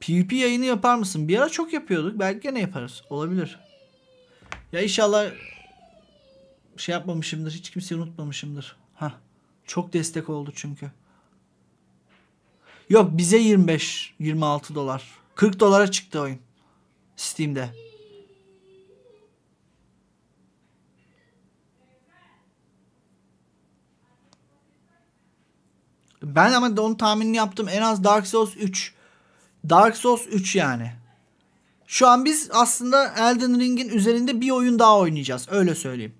PvP yayını yapar mısın? Bir ara çok yapıyorduk. Belki gene yaparız. Olabilir. Ya inşallah şey yapmamışımdır. Hiç kimseyi unutmamışımdır. Ha. Çok destek oldu çünkü. Yok bize 25 26 dolar. 40 dolara çıktı oyun. Steam'de. Ben ama onun tahminini yaptım. En az Dark Souls 3. Dark Souls 3 yani. Şu an biz aslında Elden Ring'in üzerinde bir oyun daha oynayacağız. Öyle söyleyeyim.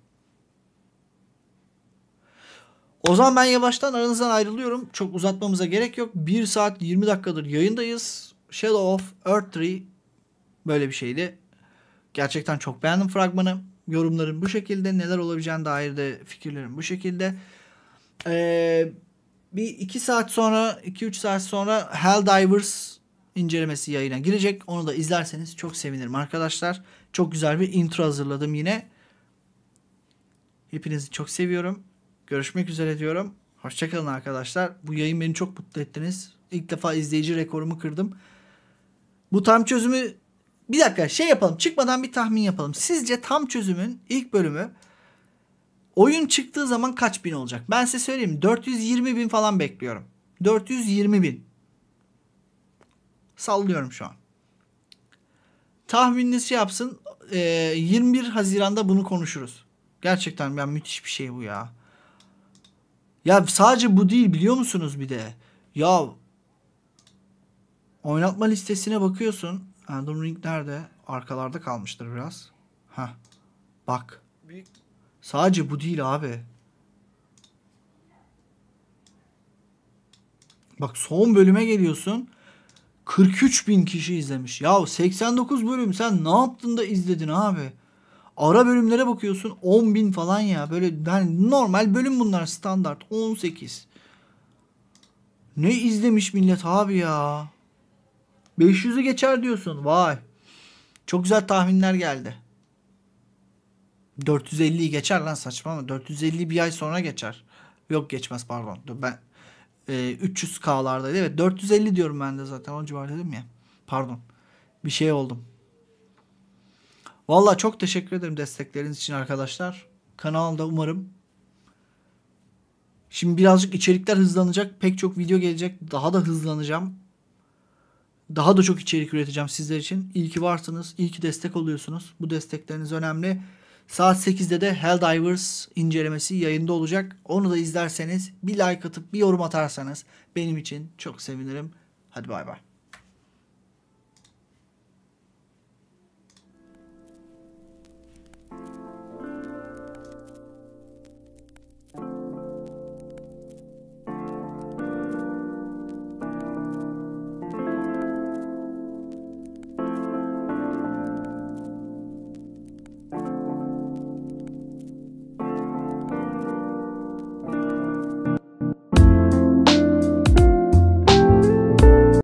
O zaman ben yavaştan aranızdan ayrılıyorum. Çok uzatmamıza gerek yok. 1 saat 20 dakikadır yayındayız. Shadow of Earth 3 böyle bir şeydi. Gerçekten çok beğendim fragmanı. Yorumların bu şekilde. Neler olabileceğine dair de fikirlerim bu şekilde. Eee bir iki saat sonra, iki üç saat sonra Hell Divers incelemesi yayına girecek. Onu da izlerseniz çok sevinirim arkadaşlar. Çok güzel bir intro hazırladım yine. Hepinizi çok seviyorum. Görüşmek üzere diyorum. Hoşçakalın arkadaşlar. Bu yayın beni çok mutlu ettiniz. İlk defa izleyici rekorumu kırdım. Bu tam çözümü bir dakika şey yapalım. Çıkmadan bir tahmin yapalım. Sizce tam çözümün ilk bölümü Oyun çıktığı zaman kaç bin olacak? Ben size söyleyeyim 420 bin falan bekliyorum. 420 bin. Sallıyorum şu an. Tahmininiz şey yapsın. 21 e, Haziran'da bunu konuşuruz. Gerçekten ben müthiş bir şey bu ya. Ya sadece bu değil biliyor musunuz bir de? Ya oynatma listesine bakıyorsun. Elden Ring nerede? Arkalarda kalmıştır biraz. Ha. Bak. Büyük Sadece bu değil abi. Bak son bölüme geliyorsun. 43 bin kişi izlemiş. Ya 89 bölüm sen ne yaptın da izledin abi? Ara bölümlere bakıyorsun 10 bin falan ya. Böyle yani normal bölüm bunlar standart 18. Ne izlemiş millet abi ya. 500'ü geçer diyorsun. Vay. Çok güzel tahminler geldi. 450 geçer lan saçma ama 450 bir ay sonra geçer. Yok geçmez pardon. Ben e, 300K'lardaydı. Evet 450 diyorum ben de zaten. O civar dedim ya. Pardon. Bir şey oldum. Valla çok teşekkür ederim destekleriniz için arkadaşlar. Kanalda umarım. Şimdi birazcık içerikler hızlanacak. Pek çok video gelecek. Daha da hızlanacağım. Daha da çok içerik üreteceğim sizler için. İyi ki varsınız. İyi ki destek oluyorsunuz. Bu destekleriniz önemli. Saat 8'de de Helldivers incelemesi yayında olacak. Onu da izlerseniz bir like atıp bir yorum atarsanız benim için çok sevinirim. Hadi bay bay.